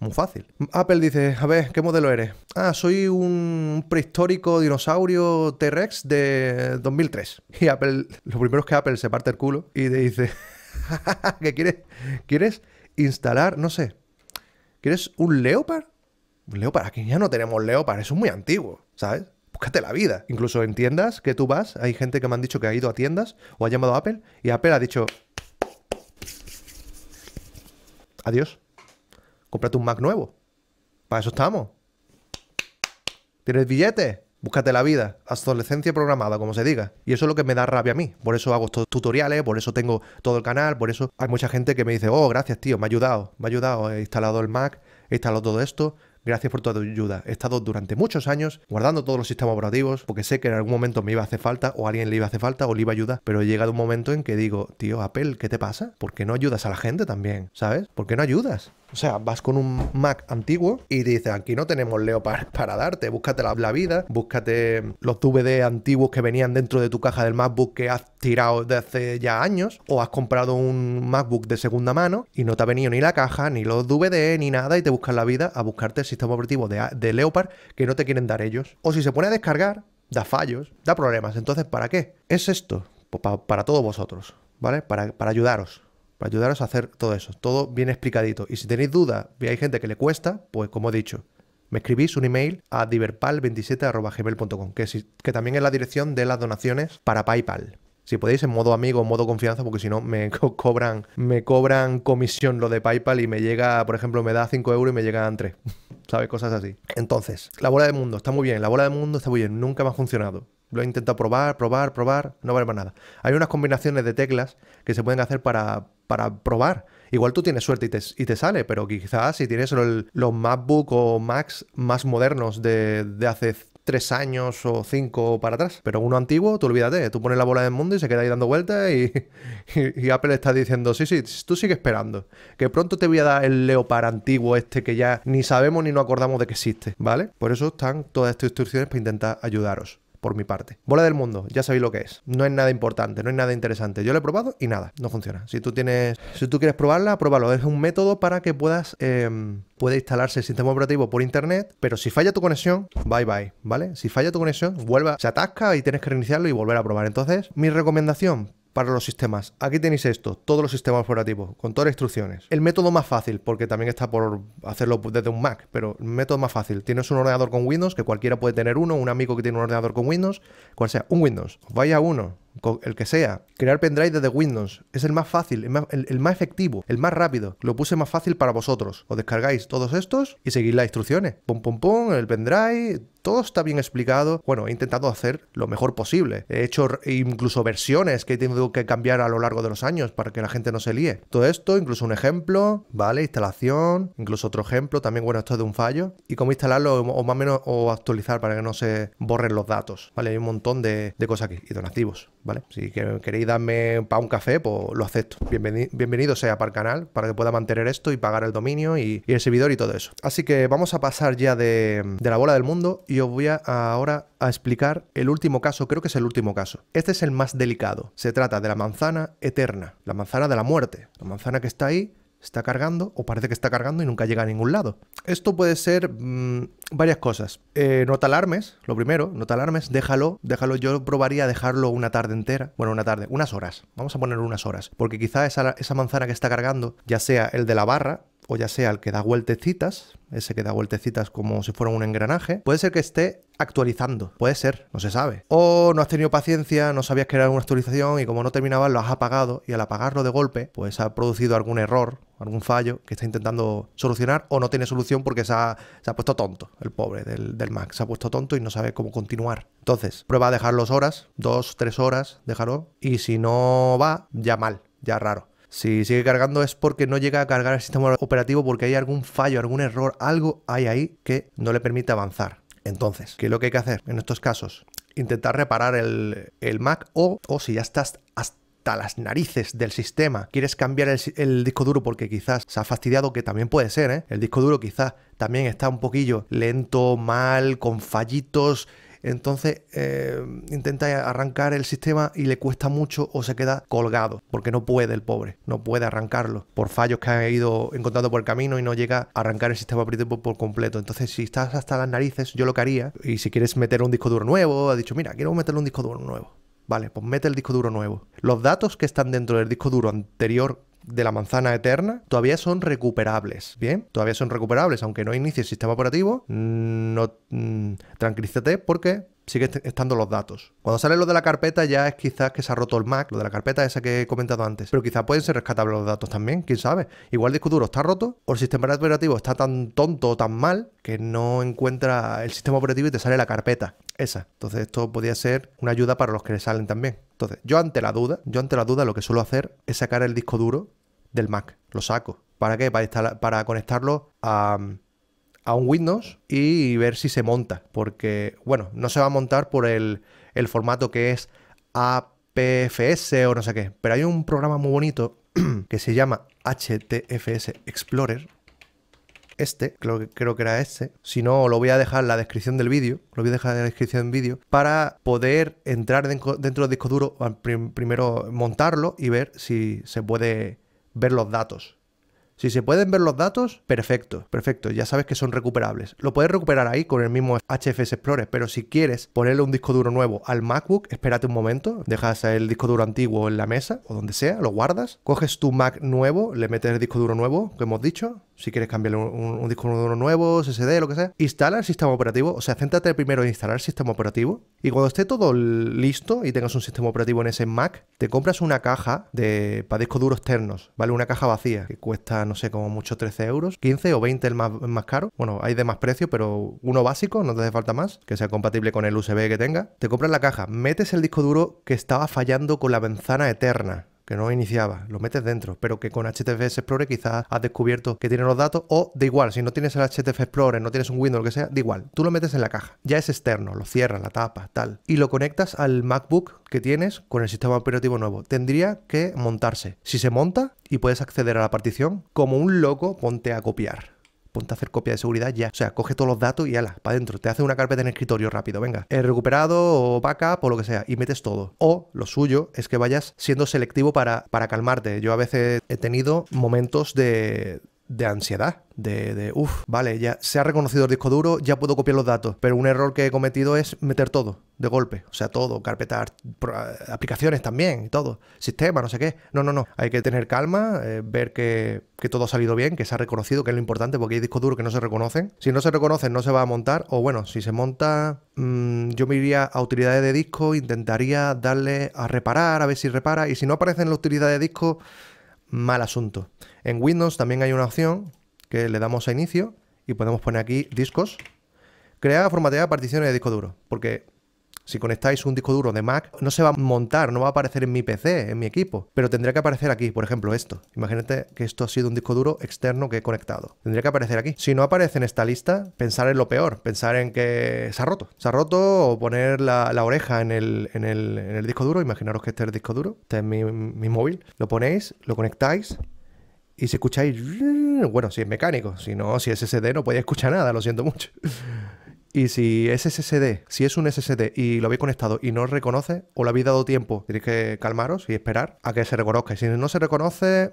Muy fácil. Apple dice, a ver, ¿qué modelo eres? Ah, soy un prehistórico dinosaurio T-Rex de 2003. Y Apple, lo primero es que Apple se parte el culo y te dice, <laughs> ¿qué quieres? ¿Quieres instalar, no sé, ¿quieres un Leopard? Un Leopard, aquí ya no tenemos Leopard, eso es muy antiguo, ¿sabes? búscate la vida. Incluso en tiendas que tú vas, hay gente que me han dicho que ha ido a tiendas o ha llamado a Apple y Apple ha dicho adiós cómprate un Mac nuevo. Para eso estamos. ¿Tienes billete? Búscate la vida, adolescencia programada, como se diga. Y eso es lo que me da rabia a mí. Por eso hago estos tutoriales, por eso tengo todo el canal, por eso hay mucha gente que me dice, oh, gracias, tío, me ha ayudado, me ha ayudado, he instalado el Mac, he instalado todo esto. Gracias por toda tu ayuda. He estado durante muchos años guardando todos los sistemas operativos porque sé que en algún momento me iba a hacer falta o a alguien le iba a hacer falta o le iba a ayudar. Pero he llegado un momento en que digo, tío, Apple, ¿qué te pasa? ¿Por qué no ayudas a la gente también? ¿Sabes? ¿Por qué no ayudas? O sea, vas con un Mac antiguo y dices, aquí no tenemos Leopard para darte, búscate la, vida, búscate los DVD antiguos que venían dentro de tu caja del MacBook que has tirado de hace ya años, o has comprado un MacBook de segunda mano y no te ha venido ni la caja, ni los DVD, ni nada, y te buscas la vida a buscarte el sistema operativo de, Leopard que no te quieren dar ellos. O si se pone a descargar, da fallos, da problemas. Entonces, ¿para qué? ¿Es esto? para, todos vosotros, ¿vale? para ayudaros para ayudaros a hacer todo eso, todo bien explicadito. Y si tenéis dudas y hay gente que le cuesta, pues como he dicho, me escribís un email a diverpal27.gmail.com, que, que también es la dirección de las donaciones para PayPal. Si podéis, en modo amigo, en modo confianza, porque si no, me <laughs> cobran, me cobran comisión lo de PayPal y me llega, por ejemplo, me da 5 euros y me llegan 3. <laughs> ¿Sabes? Cosas así. Entonces, la bola de mundo está muy bien, la bola de mundo está muy bien, nunca me ha funcionado. Lo he intentado probar, probar, probar, no vale más nada. Hay unas combinaciones de teclas que se pueden hacer para, para probar. Igual tú tienes suerte y te, sale, pero quizás si tienes los MacBook o Macs más modernos de, hace tres años o cinco para atrás. Pero uno antiguo, tú olvídate, tú pones la bola del mundo y se queda ahí dando vueltas <laughs> y, Apple está diciendo, sí, sí, tú sigue esperando, que pronto te voy a dar el Leopard antiguo este que ya ni sabemos ni nos acordamos de que existe, ¿vale? Por eso están todas estas instrucciones para intentar ayudaros por mi parte. Bola del mundo, ya sabéis lo que es. No es nada importante, no es nada interesante. Yo lo he probado y nada, no funciona. Si tú tienes, si tú quieres probarla, pruébalo. Es un método para que puedas em, puede instalarse el sistema operativo por internet, pero si falla tu conexión, bye bye, ¿vale? Si falla tu conexión, vuelva, se atasca y tienes que reiniciarlo y volver a probar. Entonces, mi recomendación, para los sistemas. Aquí tenéis esto, todos los sistemas operativos, con todas las instrucciones. El método más fácil, porque también está por hacerlo desde un Mac, pero el método más fácil, tienes un ordenador con Windows, que cualquiera puede tener uno, un amigo que tiene un ordenador con Windows, cual sea, un Windows. Vaya uno, el que sea. Crear pendrive desde Windows es el más fácil, el más, efectivo, el más rápido. Lo puse más fácil para vosotros. Os descargáis todos estos y seguís las instrucciones. Pum, pum, pum, el pendrive. Todo está bien explicado. Bueno, he intentado hacer lo mejor posible. He hecho incluso versiones que he tenido que cambiar a lo largo de los años para que la gente no se líe. Todo esto, incluso un ejemplo, ¿vale? Instalación, incluso otro ejemplo. También, bueno, esto es de un fallo. Y cómo instalarlo o más o menos o actualizar para que no se borren los datos. ¿Vale? Hay un montón de, de cosas aquí y donativos. ¿vale? Si queréis darme para un café, pues lo acepto. bienvenido sea para el canal, para que pueda mantener esto y pagar el dominio y, el servidor y todo eso. Así que vamos a pasar ya de, de la bola del mundo y os voy a, ahora a explicar el último caso, creo que es el último caso. Este es el más delicado. Se trata de la manzana eterna, la manzana de la muerte, la manzana que está ahí está cargando o parece que está cargando y nunca llega a ningún lado. Esto puede ser mm, varias cosas. Eh, no te alarmes, lo primero, no te alarmes, déjalo, déjalo. Yo probaría dejarlo una tarde entera, bueno, una tarde, unas horas, vamos a poner unas horas, porque quizá esa, esa manzana que está cargando, ya sea el de la barra o ya sea el que da vueltecitas, ese que da vueltecitas como si fuera un engranaje, puede ser que esté actualizando, puede ser, no se sabe. O no has tenido paciencia, no sabías que era una actualización y como no terminabas lo has apagado y al apagarlo de golpe, pues ha producido algún error algún fallo que está intentando solucionar o no tiene solución porque se ha, puesto tonto, el pobre del, del, Mac, se ha puesto tonto y no sabe cómo continuar. Entonces, prueba a dejarlos horas, dos, tres horas, déjalo, y si no va, ya mal, ya raro. Si sigue cargando es porque no llega a cargar el sistema operativo porque hay algún fallo, algún error, algo hay ahí que no le permite avanzar. Entonces, ¿qué es lo que hay que hacer en estos casos? Intentar reparar el, Mac o, o si ya estás hasta hasta las narices del sistema, quieres cambiar el, disco duro porque quizás se ha fastidiado, que también puede ser, ¿eh? El disco duro quizás también está un poquillo lento, mal, con fallitos. Entonces eh, intenta arrancar el sistema y le cuesta mucho o se queda colgado, porque no puede el pobre, no puede arrancarlo por fallos que han ido encontrando por el camino y no llega a arrancar el sistema por completo. Entonces, si estás hasta las narices, yo lo que haría, y si quieres meter un disco duro nuevo, ha dicho, mira, quiero meterle un disco duro nuevo Vale, pues mete el disco duro nuevo. Los datos que están dentro del disco duro anterior de la manzana eterna todavía son recuperables, ¿bien? Todavía son recuperables, aunque no inicie el sistema operativo, mm, no, mm, tranquilízate porque sigue estando los datos. Cuando sale lo de la carpeta ya es quizás que se ha roto el Mac, lo de la carpeta esa que he comentado antes. Pero quizás pueden ser rescatables los datos también, quién sabe. Igual el disco duro está roto o el sistema operativo está tan tonto o tan mal que no encuentra el sistema operativo y te sale la carpeta esa. Entonces esto podría ser una ayuda para los que le salen también. Entonces yo ante la duda, yo ante la duda lo que suelo hacer es sacar el disco duro del Mac. Lo saco. ¿Para qué? Para, para conectarlo a a un Windows y ver si se monta, porque, bueno, no se va a montar por el, formato que es APFS o no sé qué, pero hay un programa muy bonito <clears throat> que se llama HTFS Explorer, este, creo, creo que era este. Si no, lo voy a dejar en la descripción del vídeo. Lo voy a dejar en la descripción del vídeo. Para poder entrar dentro, dentro del disco duro, primero montarlo y ver si se puede ver los datos. Si se pueden ver los datos, perfecto, perfecto, ya sabes que son recuperables. Lo puedes recuperar ahí con el mismo HFS Explorer, pero si quieres ponerle un disco duro nuevo al MacBook, espérate un momento, dejas el disco duro antiguo en la mesa o donde sea, lo guardas, coges tu Mac nuevo, le metes el disco duro nuevo, que hemos dicho, si quieres cambiar un, disco duro nuevo, SSD, lo que sea, instala el sistema operativo, o sea, céntrate primero en instalar el sistema operativo y cuando esté todo listo y tengas un sistema operativo en ese Mac, te compras una caja de para discos duros externos, ¿vale? Una caja vacía que cuesta, no sé, como mucho 13 euros, 15 o 20 el más, caro, bueno, hay de más precio, pero uno básico, no te hace falta más, que sea compatible con el USB que tenga. Te compras la caja, metes el disco duro que estaba fallando con la ventana eterna, que no iniciaba, lo metes dentro, pero que con HTTPS Explorer quizás has descubierto que tiene los datos o de igual, si no tienes el HTTPS Explorer, no tienes un Windows, lo que sea, de igual, tú lo metes en la caja. Ya es externo, lo cierras, la tapa, tal. Y lo conectas al MacBook que tienes con el sistema operativo nuevo. Tendría que montarse. Si se monta y puedes acceder a la partición, como un loco, ponte a copiar ponte a hacer copia de seguridad ya. O sea, coge todos los datos y ala, para adentro. Te hace una carpeta en el escritorio rápido, venga. El recuperado o backup o lo que sea, y metes todo. O lo suyo es que vayas siendo selectivo para, para calmarte. Yo a veces he tenido momentos de de ansiedad, de, de uff, vale, ya se ha reconocido el disco duro, ya puedo copiar los datos, pero un error que he cometido es meter todo, de golpe, o sea, todo, carpetas, aplicaciones también, todo, sistema, no sé qué. No, no, no, hay que tener calma, eh, ver que, todo ha salido bien, que se ha reconocido, que es lo importante, porque hay discos duros que no se reconocen. Si no se reconocen, no se va a montar, o bueno, si se monta, mm, yo me iría a utilidades de disco, intentaría darle a reparar, a ver si repara, y si no aparecen las utilidades de disco, mal asunto. En Windows también hay una opción que le damos a inicio y podemos poner aquí discos. Crear, formatear particiones de disco duro, porque si conectáis un disco duro de Mac, no se va a montar, no va a aparecer en mi PC, en mi equipo, pero tendría que aparecer aquí, por ejemplo, esto. Imagínate que esto ha sido un disco duro externo que he conectado. Tendría que aparecer aquí. Si no aparece en esta lista, pensar en lo peor, pensar en que se ha roto. Se ha roto o poner la, oreja en el, disco duro. Imaginaros que este es el disco duro, este es mi móvil. Lo ponéis, lo conectáis y si escucháis, bueno, si es mecánico, si no, si es SSD no podéis escuchar nada, lo siento mucho. Y si es SSD, si es un SSD y lo habéis conectado y no reconoce, o le habéis dado tiempo, tenéis que calmaros y esperar a que se reconozca. si no se reconoce,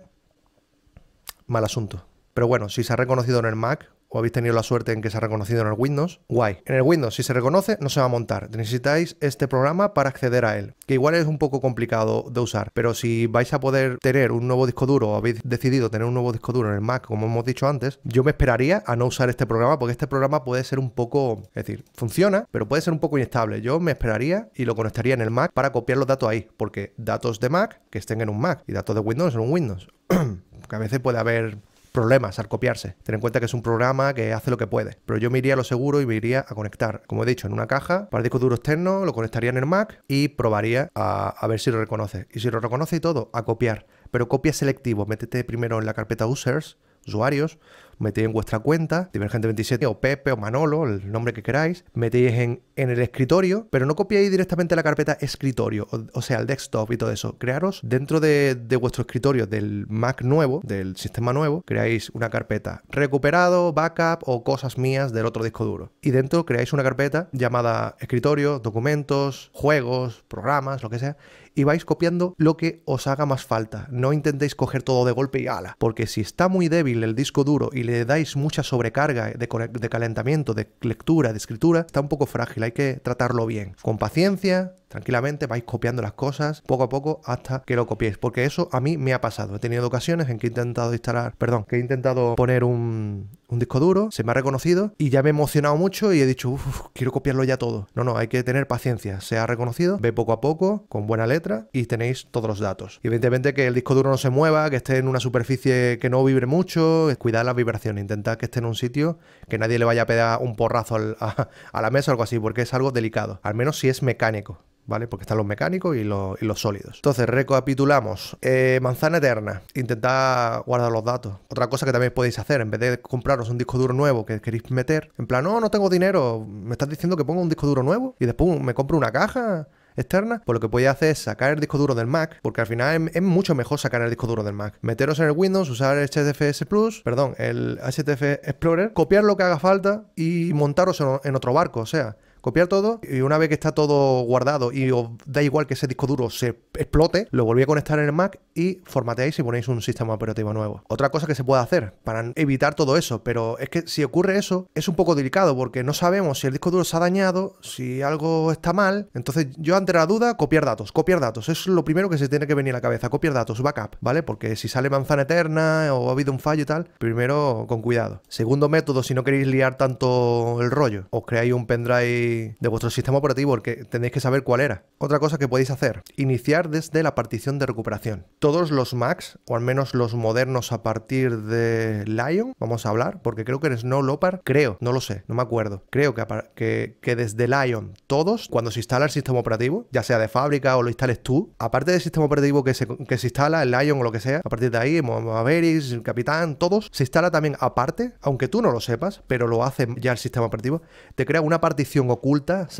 mal asunto. Pero bueno, si se ha reconocido en el Mac, o habéis tenido la suerte en que se ha reconocido en el Windows, guay. En el Windows, si se reconoce, no se va a montar. Necesitáis este programa para acceder a él, que igual es un poco complicado de usar, pero si vais a poder tener un nuevo disco duro o habéis decidido tener un nuevo disco duro en el Mac, como hemos dicho antes, yo me esperaría a no usar este programa porque este programa puede ser un poco, es decir, funciona, pero puede ser un poco inestable. Yo me esperaría y lo conectaría en el Mac para copiar los datos ahí, porque datos de Mac que estén en un Mac y datos de Windows en un Windows. <clears throat> que a veces puede haber problemas al copiarse. Ten en cuenta que es un programa que hace lo que puede. Pero yo me iría a lo seguro y me iría a conectar, como he dicho, en una caja para discos duros externos, lo conectaría en el Mac y probaría a, a ver si lo reconoce. Y si lo reconoce y todo, a copiar. Pero copia selectivo, métete primero en la carpeta users, usuarios, metéis en vuestra cuenta, Divergente 27 o Pepe o Manolo, el nombre que queráis, metéis en, el escritorio, pero no copiáis directamente la carpeta escritorio, o, sea, el desktop y todo eso. Crearos dentro de, de vuestro escritorio del Mac nuevo, del sistema nuevo, creáis una carpeta recuperado, backup o cosas mías del otro disco duro. Y dentro creáis una carpeta llamada escritorio, documentos, juegos, programas, lo que sea y vais copiando lo que os haga más falta. No intentéis coger todo de golpe y ala, porque si está muy débil el disco duro y le dais mucha sobrecarga de, calentamiento, de lectura, de escritura, está un poco frágil, hay que tratarlo bien. Con paciencia, Tranquilamente vais copiando las cosas poco a poco hasta que lo copiéis, porque eso a mí me ha pasado. He tenido ocasiones en que he intentado instalar, perdón, que he intentado poner un, disco duro, se me ha reconocido y ya me he emocionado mucho y he dicho, uff, quiero copiarlo ya todo. No, no, hay que tener paciencia, se ha reconocido, ve poco a poco, con buena letra y tenéis todos los datos. evidentemente que el disco duro no se mueva, que esté en una superficie que no vibre mucho, cuidar las vibraciones, Intentad que esté en un sitio que nadie le vaya a pegar un porrazo <laughs> a, a la mesa o algo así, porque es algo delicado, al menos si es mecánico. ¿vale? Porque están los mecánicos y los, sólidos. Entonces, recapitulamos. Eh, manzana eterna. Intentad guardar los datos. Otra cosa que también podéis hacer, en vez de compraros un disco duro nuevo que queréis meter, en plan, no, no tengo dinero, me estás diciendo que ponga un disco duro nuevo y después me compro una caja externa, pues lo que podéis hacer es sacar el disco duro del Mac, porque al final es, mucho mejor sacar el disco duro del Mac. Meteros en el Windows, usar el HDFS Plus, perdón, el HTF Explorer, copiar lo que haga falta y montaros en otro barco, o sea, copiar todo y una vez que está todo guardado y os da igual que ese disco duro se explote, lo volví a conectar en el Mac y formateáis y ponéis un sistema operativo nuevo. Otra cosa que se puede hacer para evitar todo eso, pero es que si ocurre eso es un poco delicado porque no sabemos si el disco duro se ha dañado, si algo está mal, entonces yo ante la duda copiar datos, copiar datos, es lo primero que se tiene que venir a la cabeza, copiar datos, backup, ¿vale? Porque si sale manzana eterna o ha habido un fallo y tal, primero con cuidado. Segundo método, si no queréis liar tanto el rollo, os creáis un pendrive de, vuestro sistema operativo, porque tenéis que saber cuál era. Otra cosa que podéis hacer, iniciar desde la partición de recuperación. Todos los Macs, o al menos los modernos a partir de Lion, vamos a hablar, porque creo que en Snow Lopar creo, no lo sé, no me acuerdo, creo que, que, desde Lion todos, cuando se instala el sistema operativo, ya sea de fábrica o lo instales tú, aparte del sistema operativo que se, instala, el Lion o lo que sea, a partir de ahí, Mavericks, el Capitán, todos, se instala también aparte, aunque tú no lo sepas, pero lo hace ya el sistema operativo, te crea una partición oculta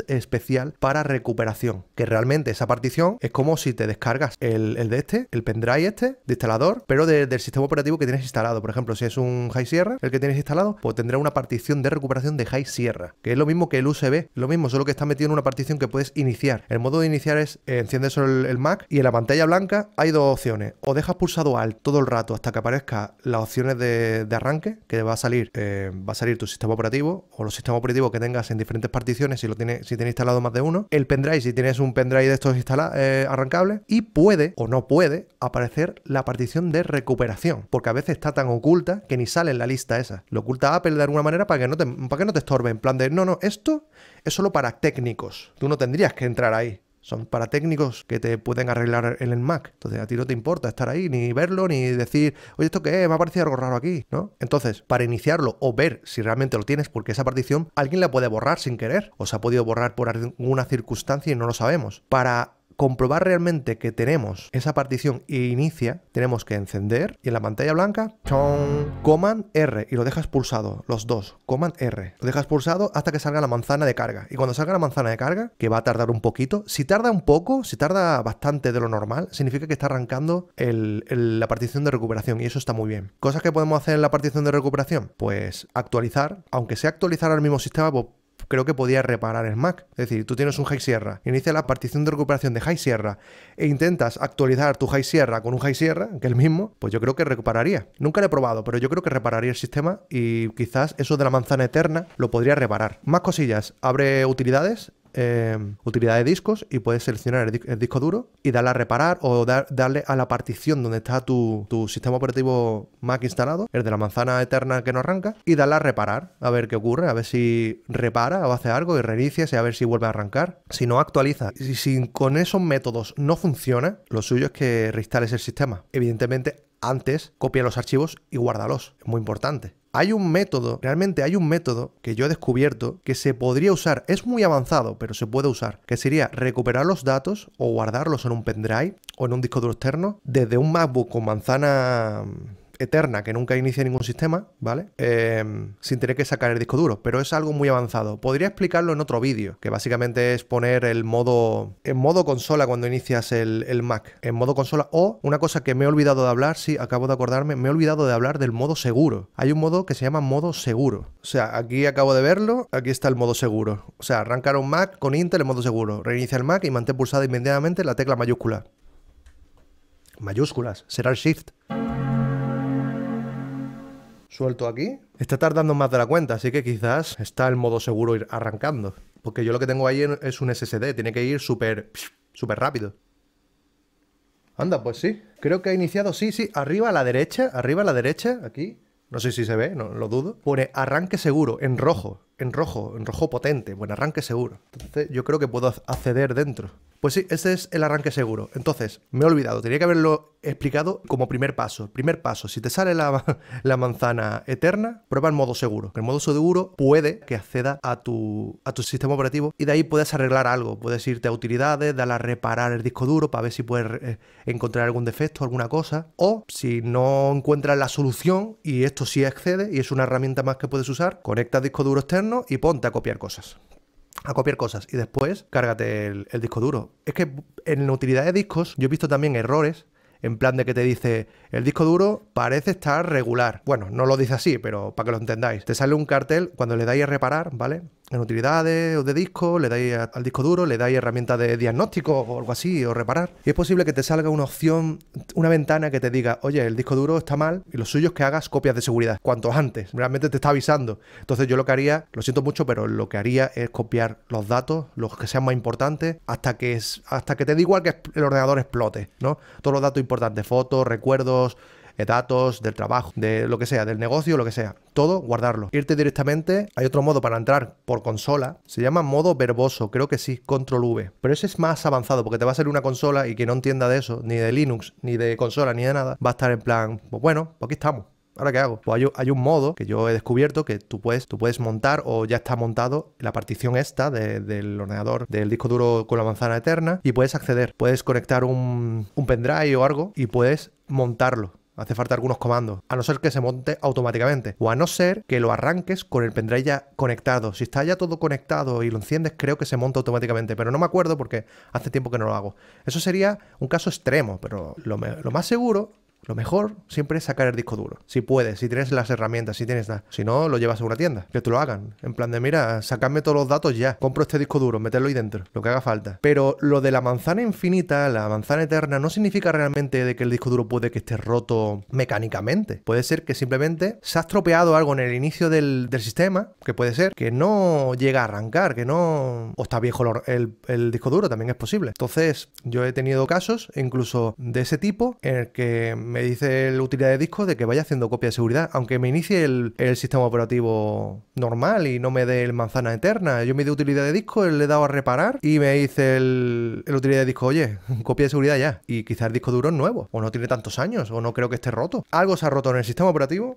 especial para recuperación, que realmente esa partición es como si te descargas el, de este, el pendrive este, de instalador, pero del sistema operativo que tienes instalado. Por ejemplo, si es un High Sierra, el que tienes instalado, pues tendrá una partición de recuperación de High Sierra, que es lo mismo que el USB, lo mismo, solo que está metido en una partición que puedes iniciar. El modo de iniciar es eh, enciendes el, Mac y en la pantalla blanca hay dos opciones. O dejas pulsado Alt todo el rato hasta que aparezcan las opciones de, arranque, que va a salir, eh, va a salir tu sistema operativo o los sistemas operativos que tengas en diferentes particiones si, lo tiene, si instalado más de uno, el pendrive si tienes un pendrive de estos instala, eh, arrancables, y puede o no puede aparecer la partición de recuperación, porque a veces está tan oculta que ni sale en la lista esa. Lo oculta Apple de alguna manera para que no te, para que no te estorbe, en plan de, no, no, esto es solo para técnicos, tú no tendrías que entrar ahí son para técnicos que te pueden arreglar en el Mac. Entonces a ti no te importa estar ahí, ni verlo, ni decir, oye, ¿esto qué es? Me ha parecido algo raro aquí, ¿no? Entonces, para iniciarlo o ver si realmente lo tienes, porque esa partición alguien la puede borrar sin querer, o se ha podido borrar por alguna circunstancia y no lo sabemos. Para comprobar realmente que tenemos esa partición e inicia, tenemos que encender y en la pantalla blanca, ¡chon! Command R y lo dejas pulsado, los dos, Command R. Lo dejas pulsado hasta que salga la manzana de carga. Y cuando salga la manzana de carga, que va a tardar un poquito, si tarda un poco, si tarda bastante de lo normal, significa que está arrancando la partición de recuperación y eso está muy bien. Cosas que podemos hacer en la partición de recuperación, pues actualizar, aunque sea actualizar al mismo sistema, pues creo que podía reparar el Mac. Es decir, tú tienes un High Sierra, inicia la partición de recuperación de High Sierra e intentas actualizar tu High Sierra con un High Sierra, que es el mismo, pues yo creo que repararía. Nunca lo he probado, pero yo creo que repararía el sistema y quizás eso de la manzana eterna lo podría reparar. Más cosillas, abre utilidades Em, utilidad de discos y puedes seleccionar el, disco duro y darle a reparar o darle a la partición donde está tu, sistema operativo Mac instalado, el de la manzana eterna que no arranca, y darle a reparar, a ver qué ocurre, a ver si repara o hace algo y reinicia, y a ver si vuelve a arrancar. Si no actualiza, y si con esos métodos no funciona, lo suyo es que reinstales el sistema. Evidentemente, antes copia los archivos y guárdalos. Es muy importante. Hay un método, realmente hay un método que yo he descubierto que se podría usar, es muy avanzado, pero se puede usar, que sería recuperar los datos o guardarlos en un pendrive o en un disco duro externo desde un MacBook con manzana eterna que nunca inicia ningún sistema, ¿vale? Eh, sin tener que sacar el disco duro, pero es algo muy avanzado. Podría explicarlo en otro vídeo, que básicamente es poner el modo, en modo consola cuando inicias el, el, Mac, en modo consola. O una cosa que me he olvidado de hablar, sí, acabo de acordarme, me he olvidado de hablar del modo seguro. Hay un modo que se llama modo seguro. O sea, aquí acabo de verlo, aquí está el modo seguro. O sea, arrancar un Mac con Intel en modo seguro. Reinicia el Mac y mantén pulsada inmediatamente la tecla mayúscula. Mayúsculas, será el Shift suelto aquí. Está tardando más de la cuenta, así que quizás está el modo seguro ir arrancando. Porque yo lo que tengo ahí es un SSD, tiene que ir súper súper rápido. Anda, pues sí. Creo que ha iniciado, sí, sí, arriba a la derecha, arriba a la derecha, aquí. No sé si se ve, no lo dudo. Pone arranque seguro, en rojo, en rojo, en rojo potente. Bueno, arranque seguro. Entonces yo creo que puedo acceder dentro. Pues sí, ese es el arranque seguro. Entonces, me he olvidado, tenía que haberlo explicado como primer paso. Primer paso, si te sale la, <laughs> manzana eterna, prueba el modo seguro. Que El modo seguro puede que acceda a tu, sistema operativo y de ahí puedes arreglar algo. Puedes irte a utilidades, dar a reparar el disco duro para ver si puedes eh, encontrar algún defecto, alguna cosa. O si no encuentras la solución y esto sí accede y es una herramienta más que puedes usar, conecta disco duro externo y ponte a copiar cosas a copiar cosas y después cárgate el, disco duro. Es que en utilidad de discos yo he visto también errores en plan de que te dice el disco duro parece estar regular. Bueno, no lo dice así, pero para que lo entendáis. Te sale un cartel cuando le dais a reparar, ¿vale? En utilidades o de disco, le dais al disco duro, le dais herramienta de diagnóstico o algo así, o reparar. Y es posible que te salga una opción, una ventana que te diga, oye, el disco duro está mal y lo suyo es que hagas copias de seguridad, Cuanto antes. Realmente te está avisando. Entonces yo lo que haría, lo siento mucho, pero lo que haría es copiar los datos, los que sean más importantes, hasta que, hasta que te dé igual que el ordenador explote, ¿no? Todos los datos importantes, fotos, recuerdos, eh, datos, del trabajo, de lo que sea, del negocio, lo que sea. Todo, guardarlo. Irte directamente, hay otro modo para entrar por consola, se llama modo verboso, creo que sí, control V. Pero ese es más avanzado porque te va a salir una consola y que no entienda de eso, ni de Linux, ni de consola, ni de nada, va a estar en plan, pues bueno, pues aquí estamos. ¿Ahora qué hago? Pues hay, hay, un modo que yo he descubierto que tú puedes, tú puedes montar o ya está montado la partición esta del ordenador, del disco duro con la manzana eterna y puedes acceder. Puedes conectar un, un pendrive o algo y puedes montarlo. Hace falta algunos comandos, a no ser que se monte automáticamente, o a no ser que lo arranques con el pendrive ya conectado. Si está ya todo conectado y lo enciendes, creo que se monta automáticamente, pero no me acuerdo porque hace tiempo que no lo hago. Eso sería un caso extremo, pero lo, lo más seguro lo mejor siempre es sacar el disco duro. Si puedes, si tienes las herramientas, si tienes nada. Si no, lo llevas a una tienda. Que tú lo hagan. En plan de, mira, sacadme todos los datos ya. Compro este disco duro, meterlo ahí dentro. Lo que haga falta. Pero lo de la manzana infinita, la manzana eterna, no significa realmente de que el disco duro puede que esté roto mecánicamente. Puede ser que simplemente se ha estropeado algo en el inicio del, sistema. Que puede ser que no llega a arrancar, que no... O está viejo el, el disco duro, también es posible. Entonces, yo he tenido casos, incluso de ese tipo, en el que me dice el utilidad de disco de que vaya haciendo copia de seguridad, aunque me inicie el, sistema operativo normal y no me dé el manzana eterna. Yo me di utilidad de disco, le he dado a reparar y me dice el, el utilidad de disco, oye, <laughs> copia de seguridad ya. Y quizás el disco duro es nuevo, o no tiene tantos años, o no creo que esté roto. Algo se ha roto en el sistema operativo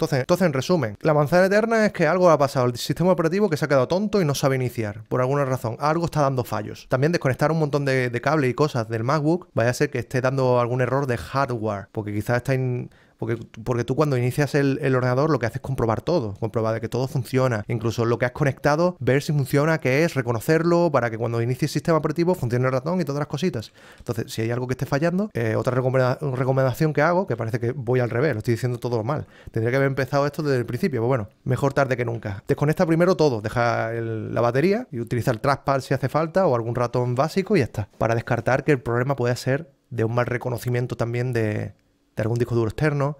entonces, en resumen, la manzana eterna es que algo ha pasado El sistema operativo que se ha quedado tonto y no sabe iniciar, por alguna razón. Algo está dando fallos. También desconectar un montón de, cables y cosas del MacBook, vaya a ser que esté dando algún error de hardware, porque quizás está... en porque, tú cuando inicias el, ordenador lo que haces es comprobar todo, comprobar de que todo funciona, incluso lo que has conectado, ver si funciona, qué es, reconocerlo para que cuando inicies el sistema operativo funcione el ratón y todas las cositas. Entonces, si hay algo que esté fallando, eh, otra recomendación que hago, que parece que voy al revés, lo estoy diciendo todo mal, tendría que haber empezado esto desde el principio, pero pues bueno, mejor tarde que nunca. Desconecta primero todo, deja la batería y utiliza el traspar si hace falta o algún ratón básico y ya está, para descartar que el problema pueda ser de un mal reconocimiento también de, de algún disco duro externo,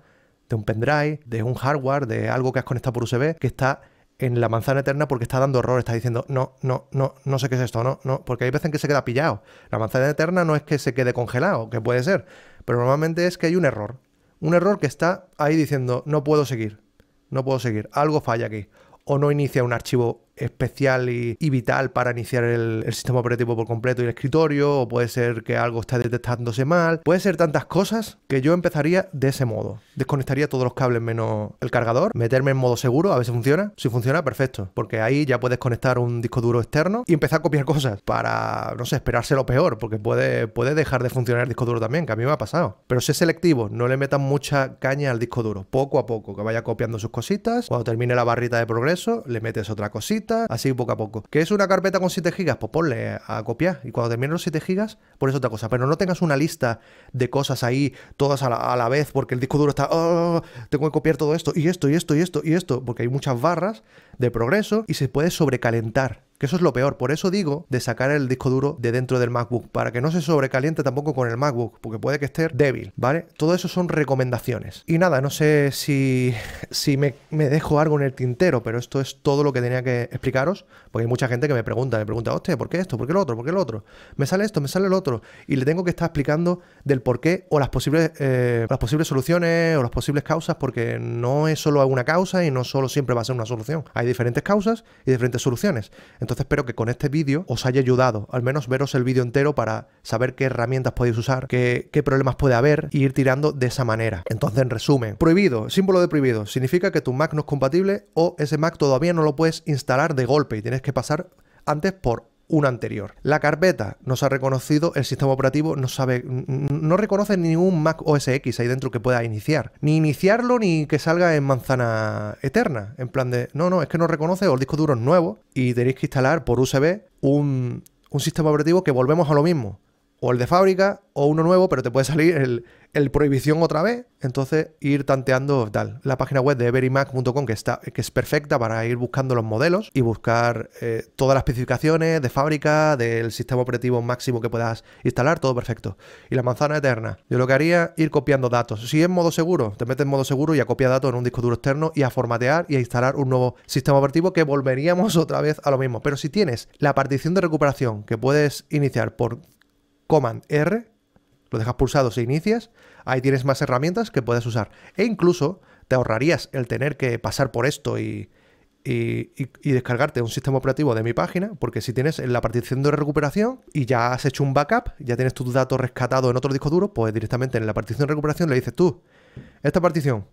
de un pendrive, de un hardware, de algo que has conectado por USB, que está en la manzana eterna porque está dando error, está diciendo, no, no, no, no sé qué es esto, no, no, porque hay veces en que se queda pillado. La manzana eterna no es que se quede congelado, que puede ser, pero normalmente es que hay un error. Un error que está ahí diciendo, no puedo seguir, no puedo seguir, algo falla aquí. O no inicia un archivo especial y, vital para iniciar el, sistema operativo por completo y el escritorio, o puede ser que algo está detectándose mal, puede ser tantas cosas que yo empezaría de ese modo. Desconectaría todos los cables menos el cargador, meterme en modo seguro, a ver si funciona. Si funciona, perfecto, porque ahí ya puedes conectar un disco duro externo y empezar a copiar cosas para, no sé, esperarse lo peor, porque puede, puede dejar de funcionar el disco duro también, que a mí me ha pasado. Pero sé selectivo, no le metan mucha caña al disco duro, poco a poco, que vaya copiando sus cositas, cuando termine la barrita de progreso, le metes otra cosita así poco a poco. ¿Que es una carpeta con 7 GB? Pues ponle a copiar y cuando terminen los 7 gigas, pones otra cosa. Pero no tengas una lista de cosas ahí todas a la, vez porque el disco duro está, oh, tengo que copiar todo esto y esto y esto y esto y esto, porque hay muchas barras de progreso y se puede sobrecalentar que eso es lo peor. Por eso digo de sacar el disco duro de dentro del MacBook, para que no se sobrecaliente tampoco con el MacBook, porque puede que esté débil, ¿vale? Todo eso son recomendaciones. Y nada, no sé si, si me, dejo algo en el tintero, pero esto es todo lo que tenía que explicaros, porque hay mucha gente que me pregunta, me pregunta, hostia, ¿por qué esto? ¿Por qué lo otro? ¿Por qué lo otro? Me sale esto, me sale el otro. Y le tengo que estar explicando del por qué o las posibles, eh, las posibles soluciones o las posibles causas, porque no es solo alguna causa y no solo siempre va a ser una solución. Hay diferentes causas y diferentes soluciones. Entonces espero que con este vídeo os haya ayudado, al menos veros el vídeo entero para saber qué herramientas podéis usar, qué, problemas puede haber e ir tirando de esa manera. Entonces, en resumen, prohibido, símbolo de prohibido, significa que tu Mac no es compatible o ese Mac todavía no lo puedes instalar de golpe y tienes que pasar antes por una anterior. La carpeta nos ha reconocido, el sistema operativo no sabe, no reconoce ningún Mac OS X ahí dentro que pueda iniciar. Ni iniciarlo ni que salga en manzana eterna. En plan de, no, no, es que no reconoce o disco duro es nuevo y tenéis que instalar por USB un sistema operativo que volvemos a lo mismo o el de fábrica o uno nuevo, pero te puede salir el, prohibición otra vez. Entonces, ir tanteando tal. La página web de everymac.com que, que es perfecta para ir buscando los modelos y buscar eh, todas las especificaciones de fábrica, del sistema operativo máximo que puedas instalar, todo perfecto. Y la manzana eterna. Yo lo que haría, ir copiando datos. Si en modo seguro, te metes en modo seguro y a copiar datos en un disco duro externo y a formatear y a instalar un nuevo sistema operativo que volveríamos <laughs> otra vez a lo mismo. Pero si tienes la partición de recuperación que puedes iniciar por Command R, lo dejas pulsado, se inicias, ahí tienes más herramientas que puedes usar. E incluso te ahorrarías el tener que pasar por esto y, descargarte un sistema operativo de mi página, porque si tienes la partición de recuperación y ya has hecho un backup, ya tienes tus datos rescatados en otro disco duro, pues directamente en la partición de recuperación le dices tú, esta partición,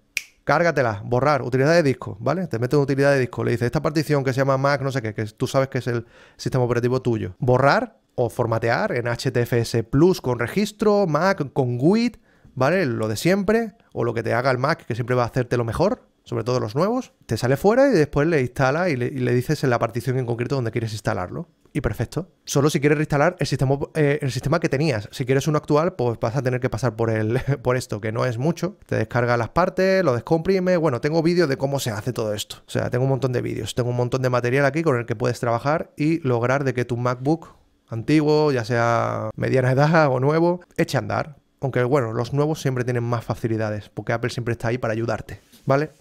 cárgatela, borrar, utilidad de disco, ¿vale? Te metes en utilidad de disco, le dices esta partición que se llama Mac, no sé qué, que tú sabes que es el sistema operativo tuyo, borrar o formatear en HTFS Plus con registro, Mac con GUID, ¿vale? Lo de siempre, o lo que te haga el Mac, que siempre va a hacerte lo mejor, sobre todo los nuevos. Te sale fuera y después le instala y le, dices en la partición en concreto donde quieres instalarlo. Y perfecto. Solo si quieres reinstalar el sistema, eh, el sistema que tenías. Si quieres uno actual, pues vas a tener que pasar por, el, <laughs> por esto, que no es mucho. Te descarga las partes, lo descomprime. Bueno, tengo vídeos de cómo se hace todo esto. O sea, tengo un montón de vídeos, tengo un montón de material aquí con el que puedes trabajar y lograr de que tu MacBook antiguo, ya sea mediana edad o nuevo, eche a andar. Aunque bueno, los nuevos siempre tienen más facilidades, porque Apple siempre está ahí para ayudarte, ¿vale?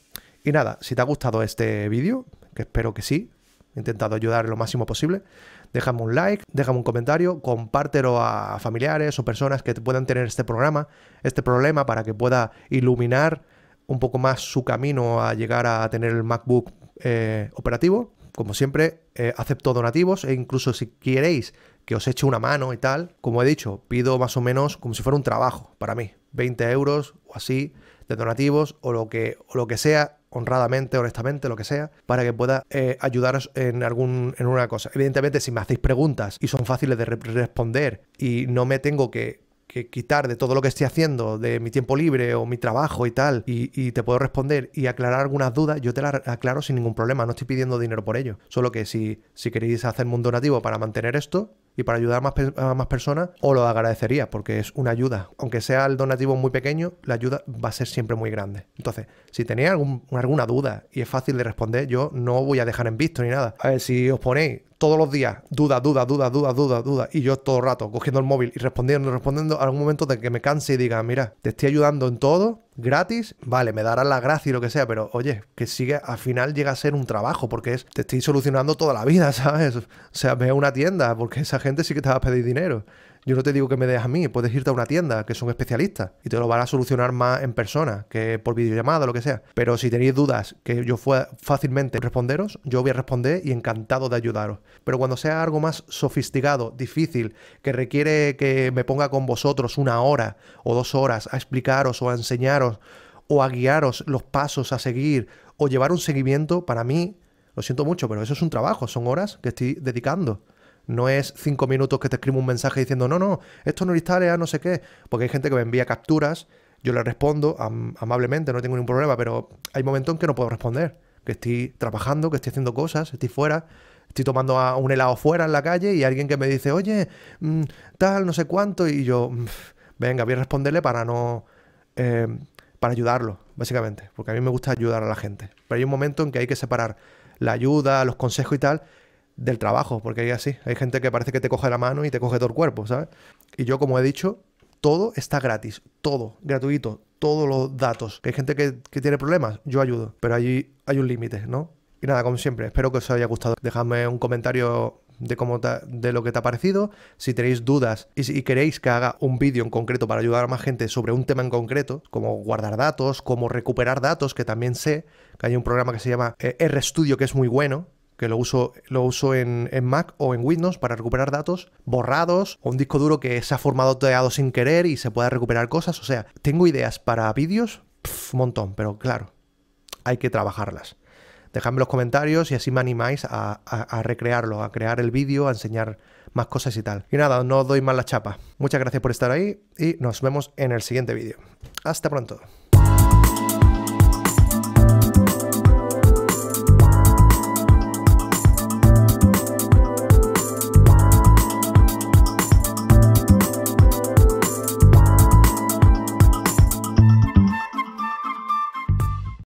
Y nada, si te ha gustado este vídeo, que espero que sí, he intentado ayudar lo máximo posible, déjame un like, déjame un comentario, compártelo a familiares o personas que puedan tener este programa, este problema para que pueda iluminar un poco más su camino a llegar a tener el MacBook eh, operativo. Como siempre, eh, acepto donativos e incluso si queréis que os eche una mano y tal. Como he dicho, pido más o menos como si fuera un trabajo para mí. 20 euros o así de donativos o lo que, lo que sea, honradamente, honestamente, lo que sea, para que pueda eh, ayudaros en, algún, en una cosa. Evidentemente, si me hacéis preguntas y son fáciles de responder y no me tengo que, quitar de todo lo que estoy haciendo, de mi tiempo libre o mi trabajo y tal, y, te puedo responder y aclarar algunas dudas, yo te las aclaro sin ningún problema, no estoy pidiendo dinero por ello. Solo que si, si queréis hacerme un donativo para mantener esto, y para ayudar a más, más personas, os lo agradecería porque es una ayuda. Aunque sea el donativo muy pequeño, la ayuda va a ser siempre muy grande. Entonces, si tenéis alguna duda y es fácil de responder, yo no voy a dejar en visto ni nada. A ver, si os ponéis todos los días duda, duda, duda, duda, duda, duda, y yo todo el rato cogiendo el móvil y respondiendo, respondiendo, algún momento de que me canse y diga, mira, te estoy ayudando en todo, gratis, vale, me darán la gracia y lo que sea, pero oye, que sigue, al final llega a ser un trabajo, porque es, te estoy solucionando toda la vida, <laughs> ¿sabes? O sea, ve a una tienda, porque esa gente sí que te va a pedir dinero. Yo no te digo que me dejes a mí, puedes irte a una tienda que son especialistas y te lo van a solucionar más en persona que por videollamada o lo que sea. Pero si tenéis dudas que yo pueda fácilmente responderos, yo voy a responder y encantado de ayudaros. Pero cuando sea algo más sofisticado, difícil, que requiere que me ponga con vosotros una hora o dos horas a explicaros o a enseñaros o a guiaros los pasos a seguir o llevar un seguimiento, para mí, lo siento mucho, pero eso es un trabajo, son horas que estoy dedicando. No es cinco minutos que te escribo un mensaje diciendo, no, no, esto no lo a no sé qué. Porque hay gente que me envía capturas, yo le respondo amablemente, no tengo ningún problema, pero hay momentos en que no puedo responder. Que estoy trabajando, que estoy haciendo cosas, estoy fuera, estoy tomando un helado fuera en la calle y alguien que me dice, oye, mm, tal, no sé cuánto, y yo, mm, venga, voy a responderle para no. Eh, para ayudarlo, básicamente, porque a mí me gusta ayudar a la gente. Pero hay un momento en que hay que separar la ayuda, los consejos y tal, del trabajo, porque hay así, hay gente que parece que te coge la mano y te coge todo el cuerpo, ¿sabes? Y yo, como he dicho, todo está gratis, todo, gratuito, todos los datos. Que hay gente que, tiene problemas, yo ayudo, pero allí hay un límite, ¿no? Y nada, como siempre, espero que os haya gustado. Dejadme un comentario de, cómo de lo que te ha parecido. Si tenéis dudas y si queréis que haga un vídeo en concreto para ayudar a más gente sobre un tema en concreto, como guardar datos, como recuperar datos, que también sé que hay un programa que se llama eh, RStudio que es muy bueno, que lo uso, lo uso en, Mac o en Windows para recuperar datos borrados o un disco duro que se ha formado formatoteado sin querer y se pueda recuperar cosas. O sea, tengo ideas para vídeos, un montón, pero claro, hay que trabajarlas. Dejadme los comentarios y así me animáis a, a recrearlo, a crear el vídeo, a enseñar más cosas y tal. Y nada, no os doy más la chapa. Muchas gracias por estar ahí y nos vemos en el siguiente vídeo. Hasta pronto.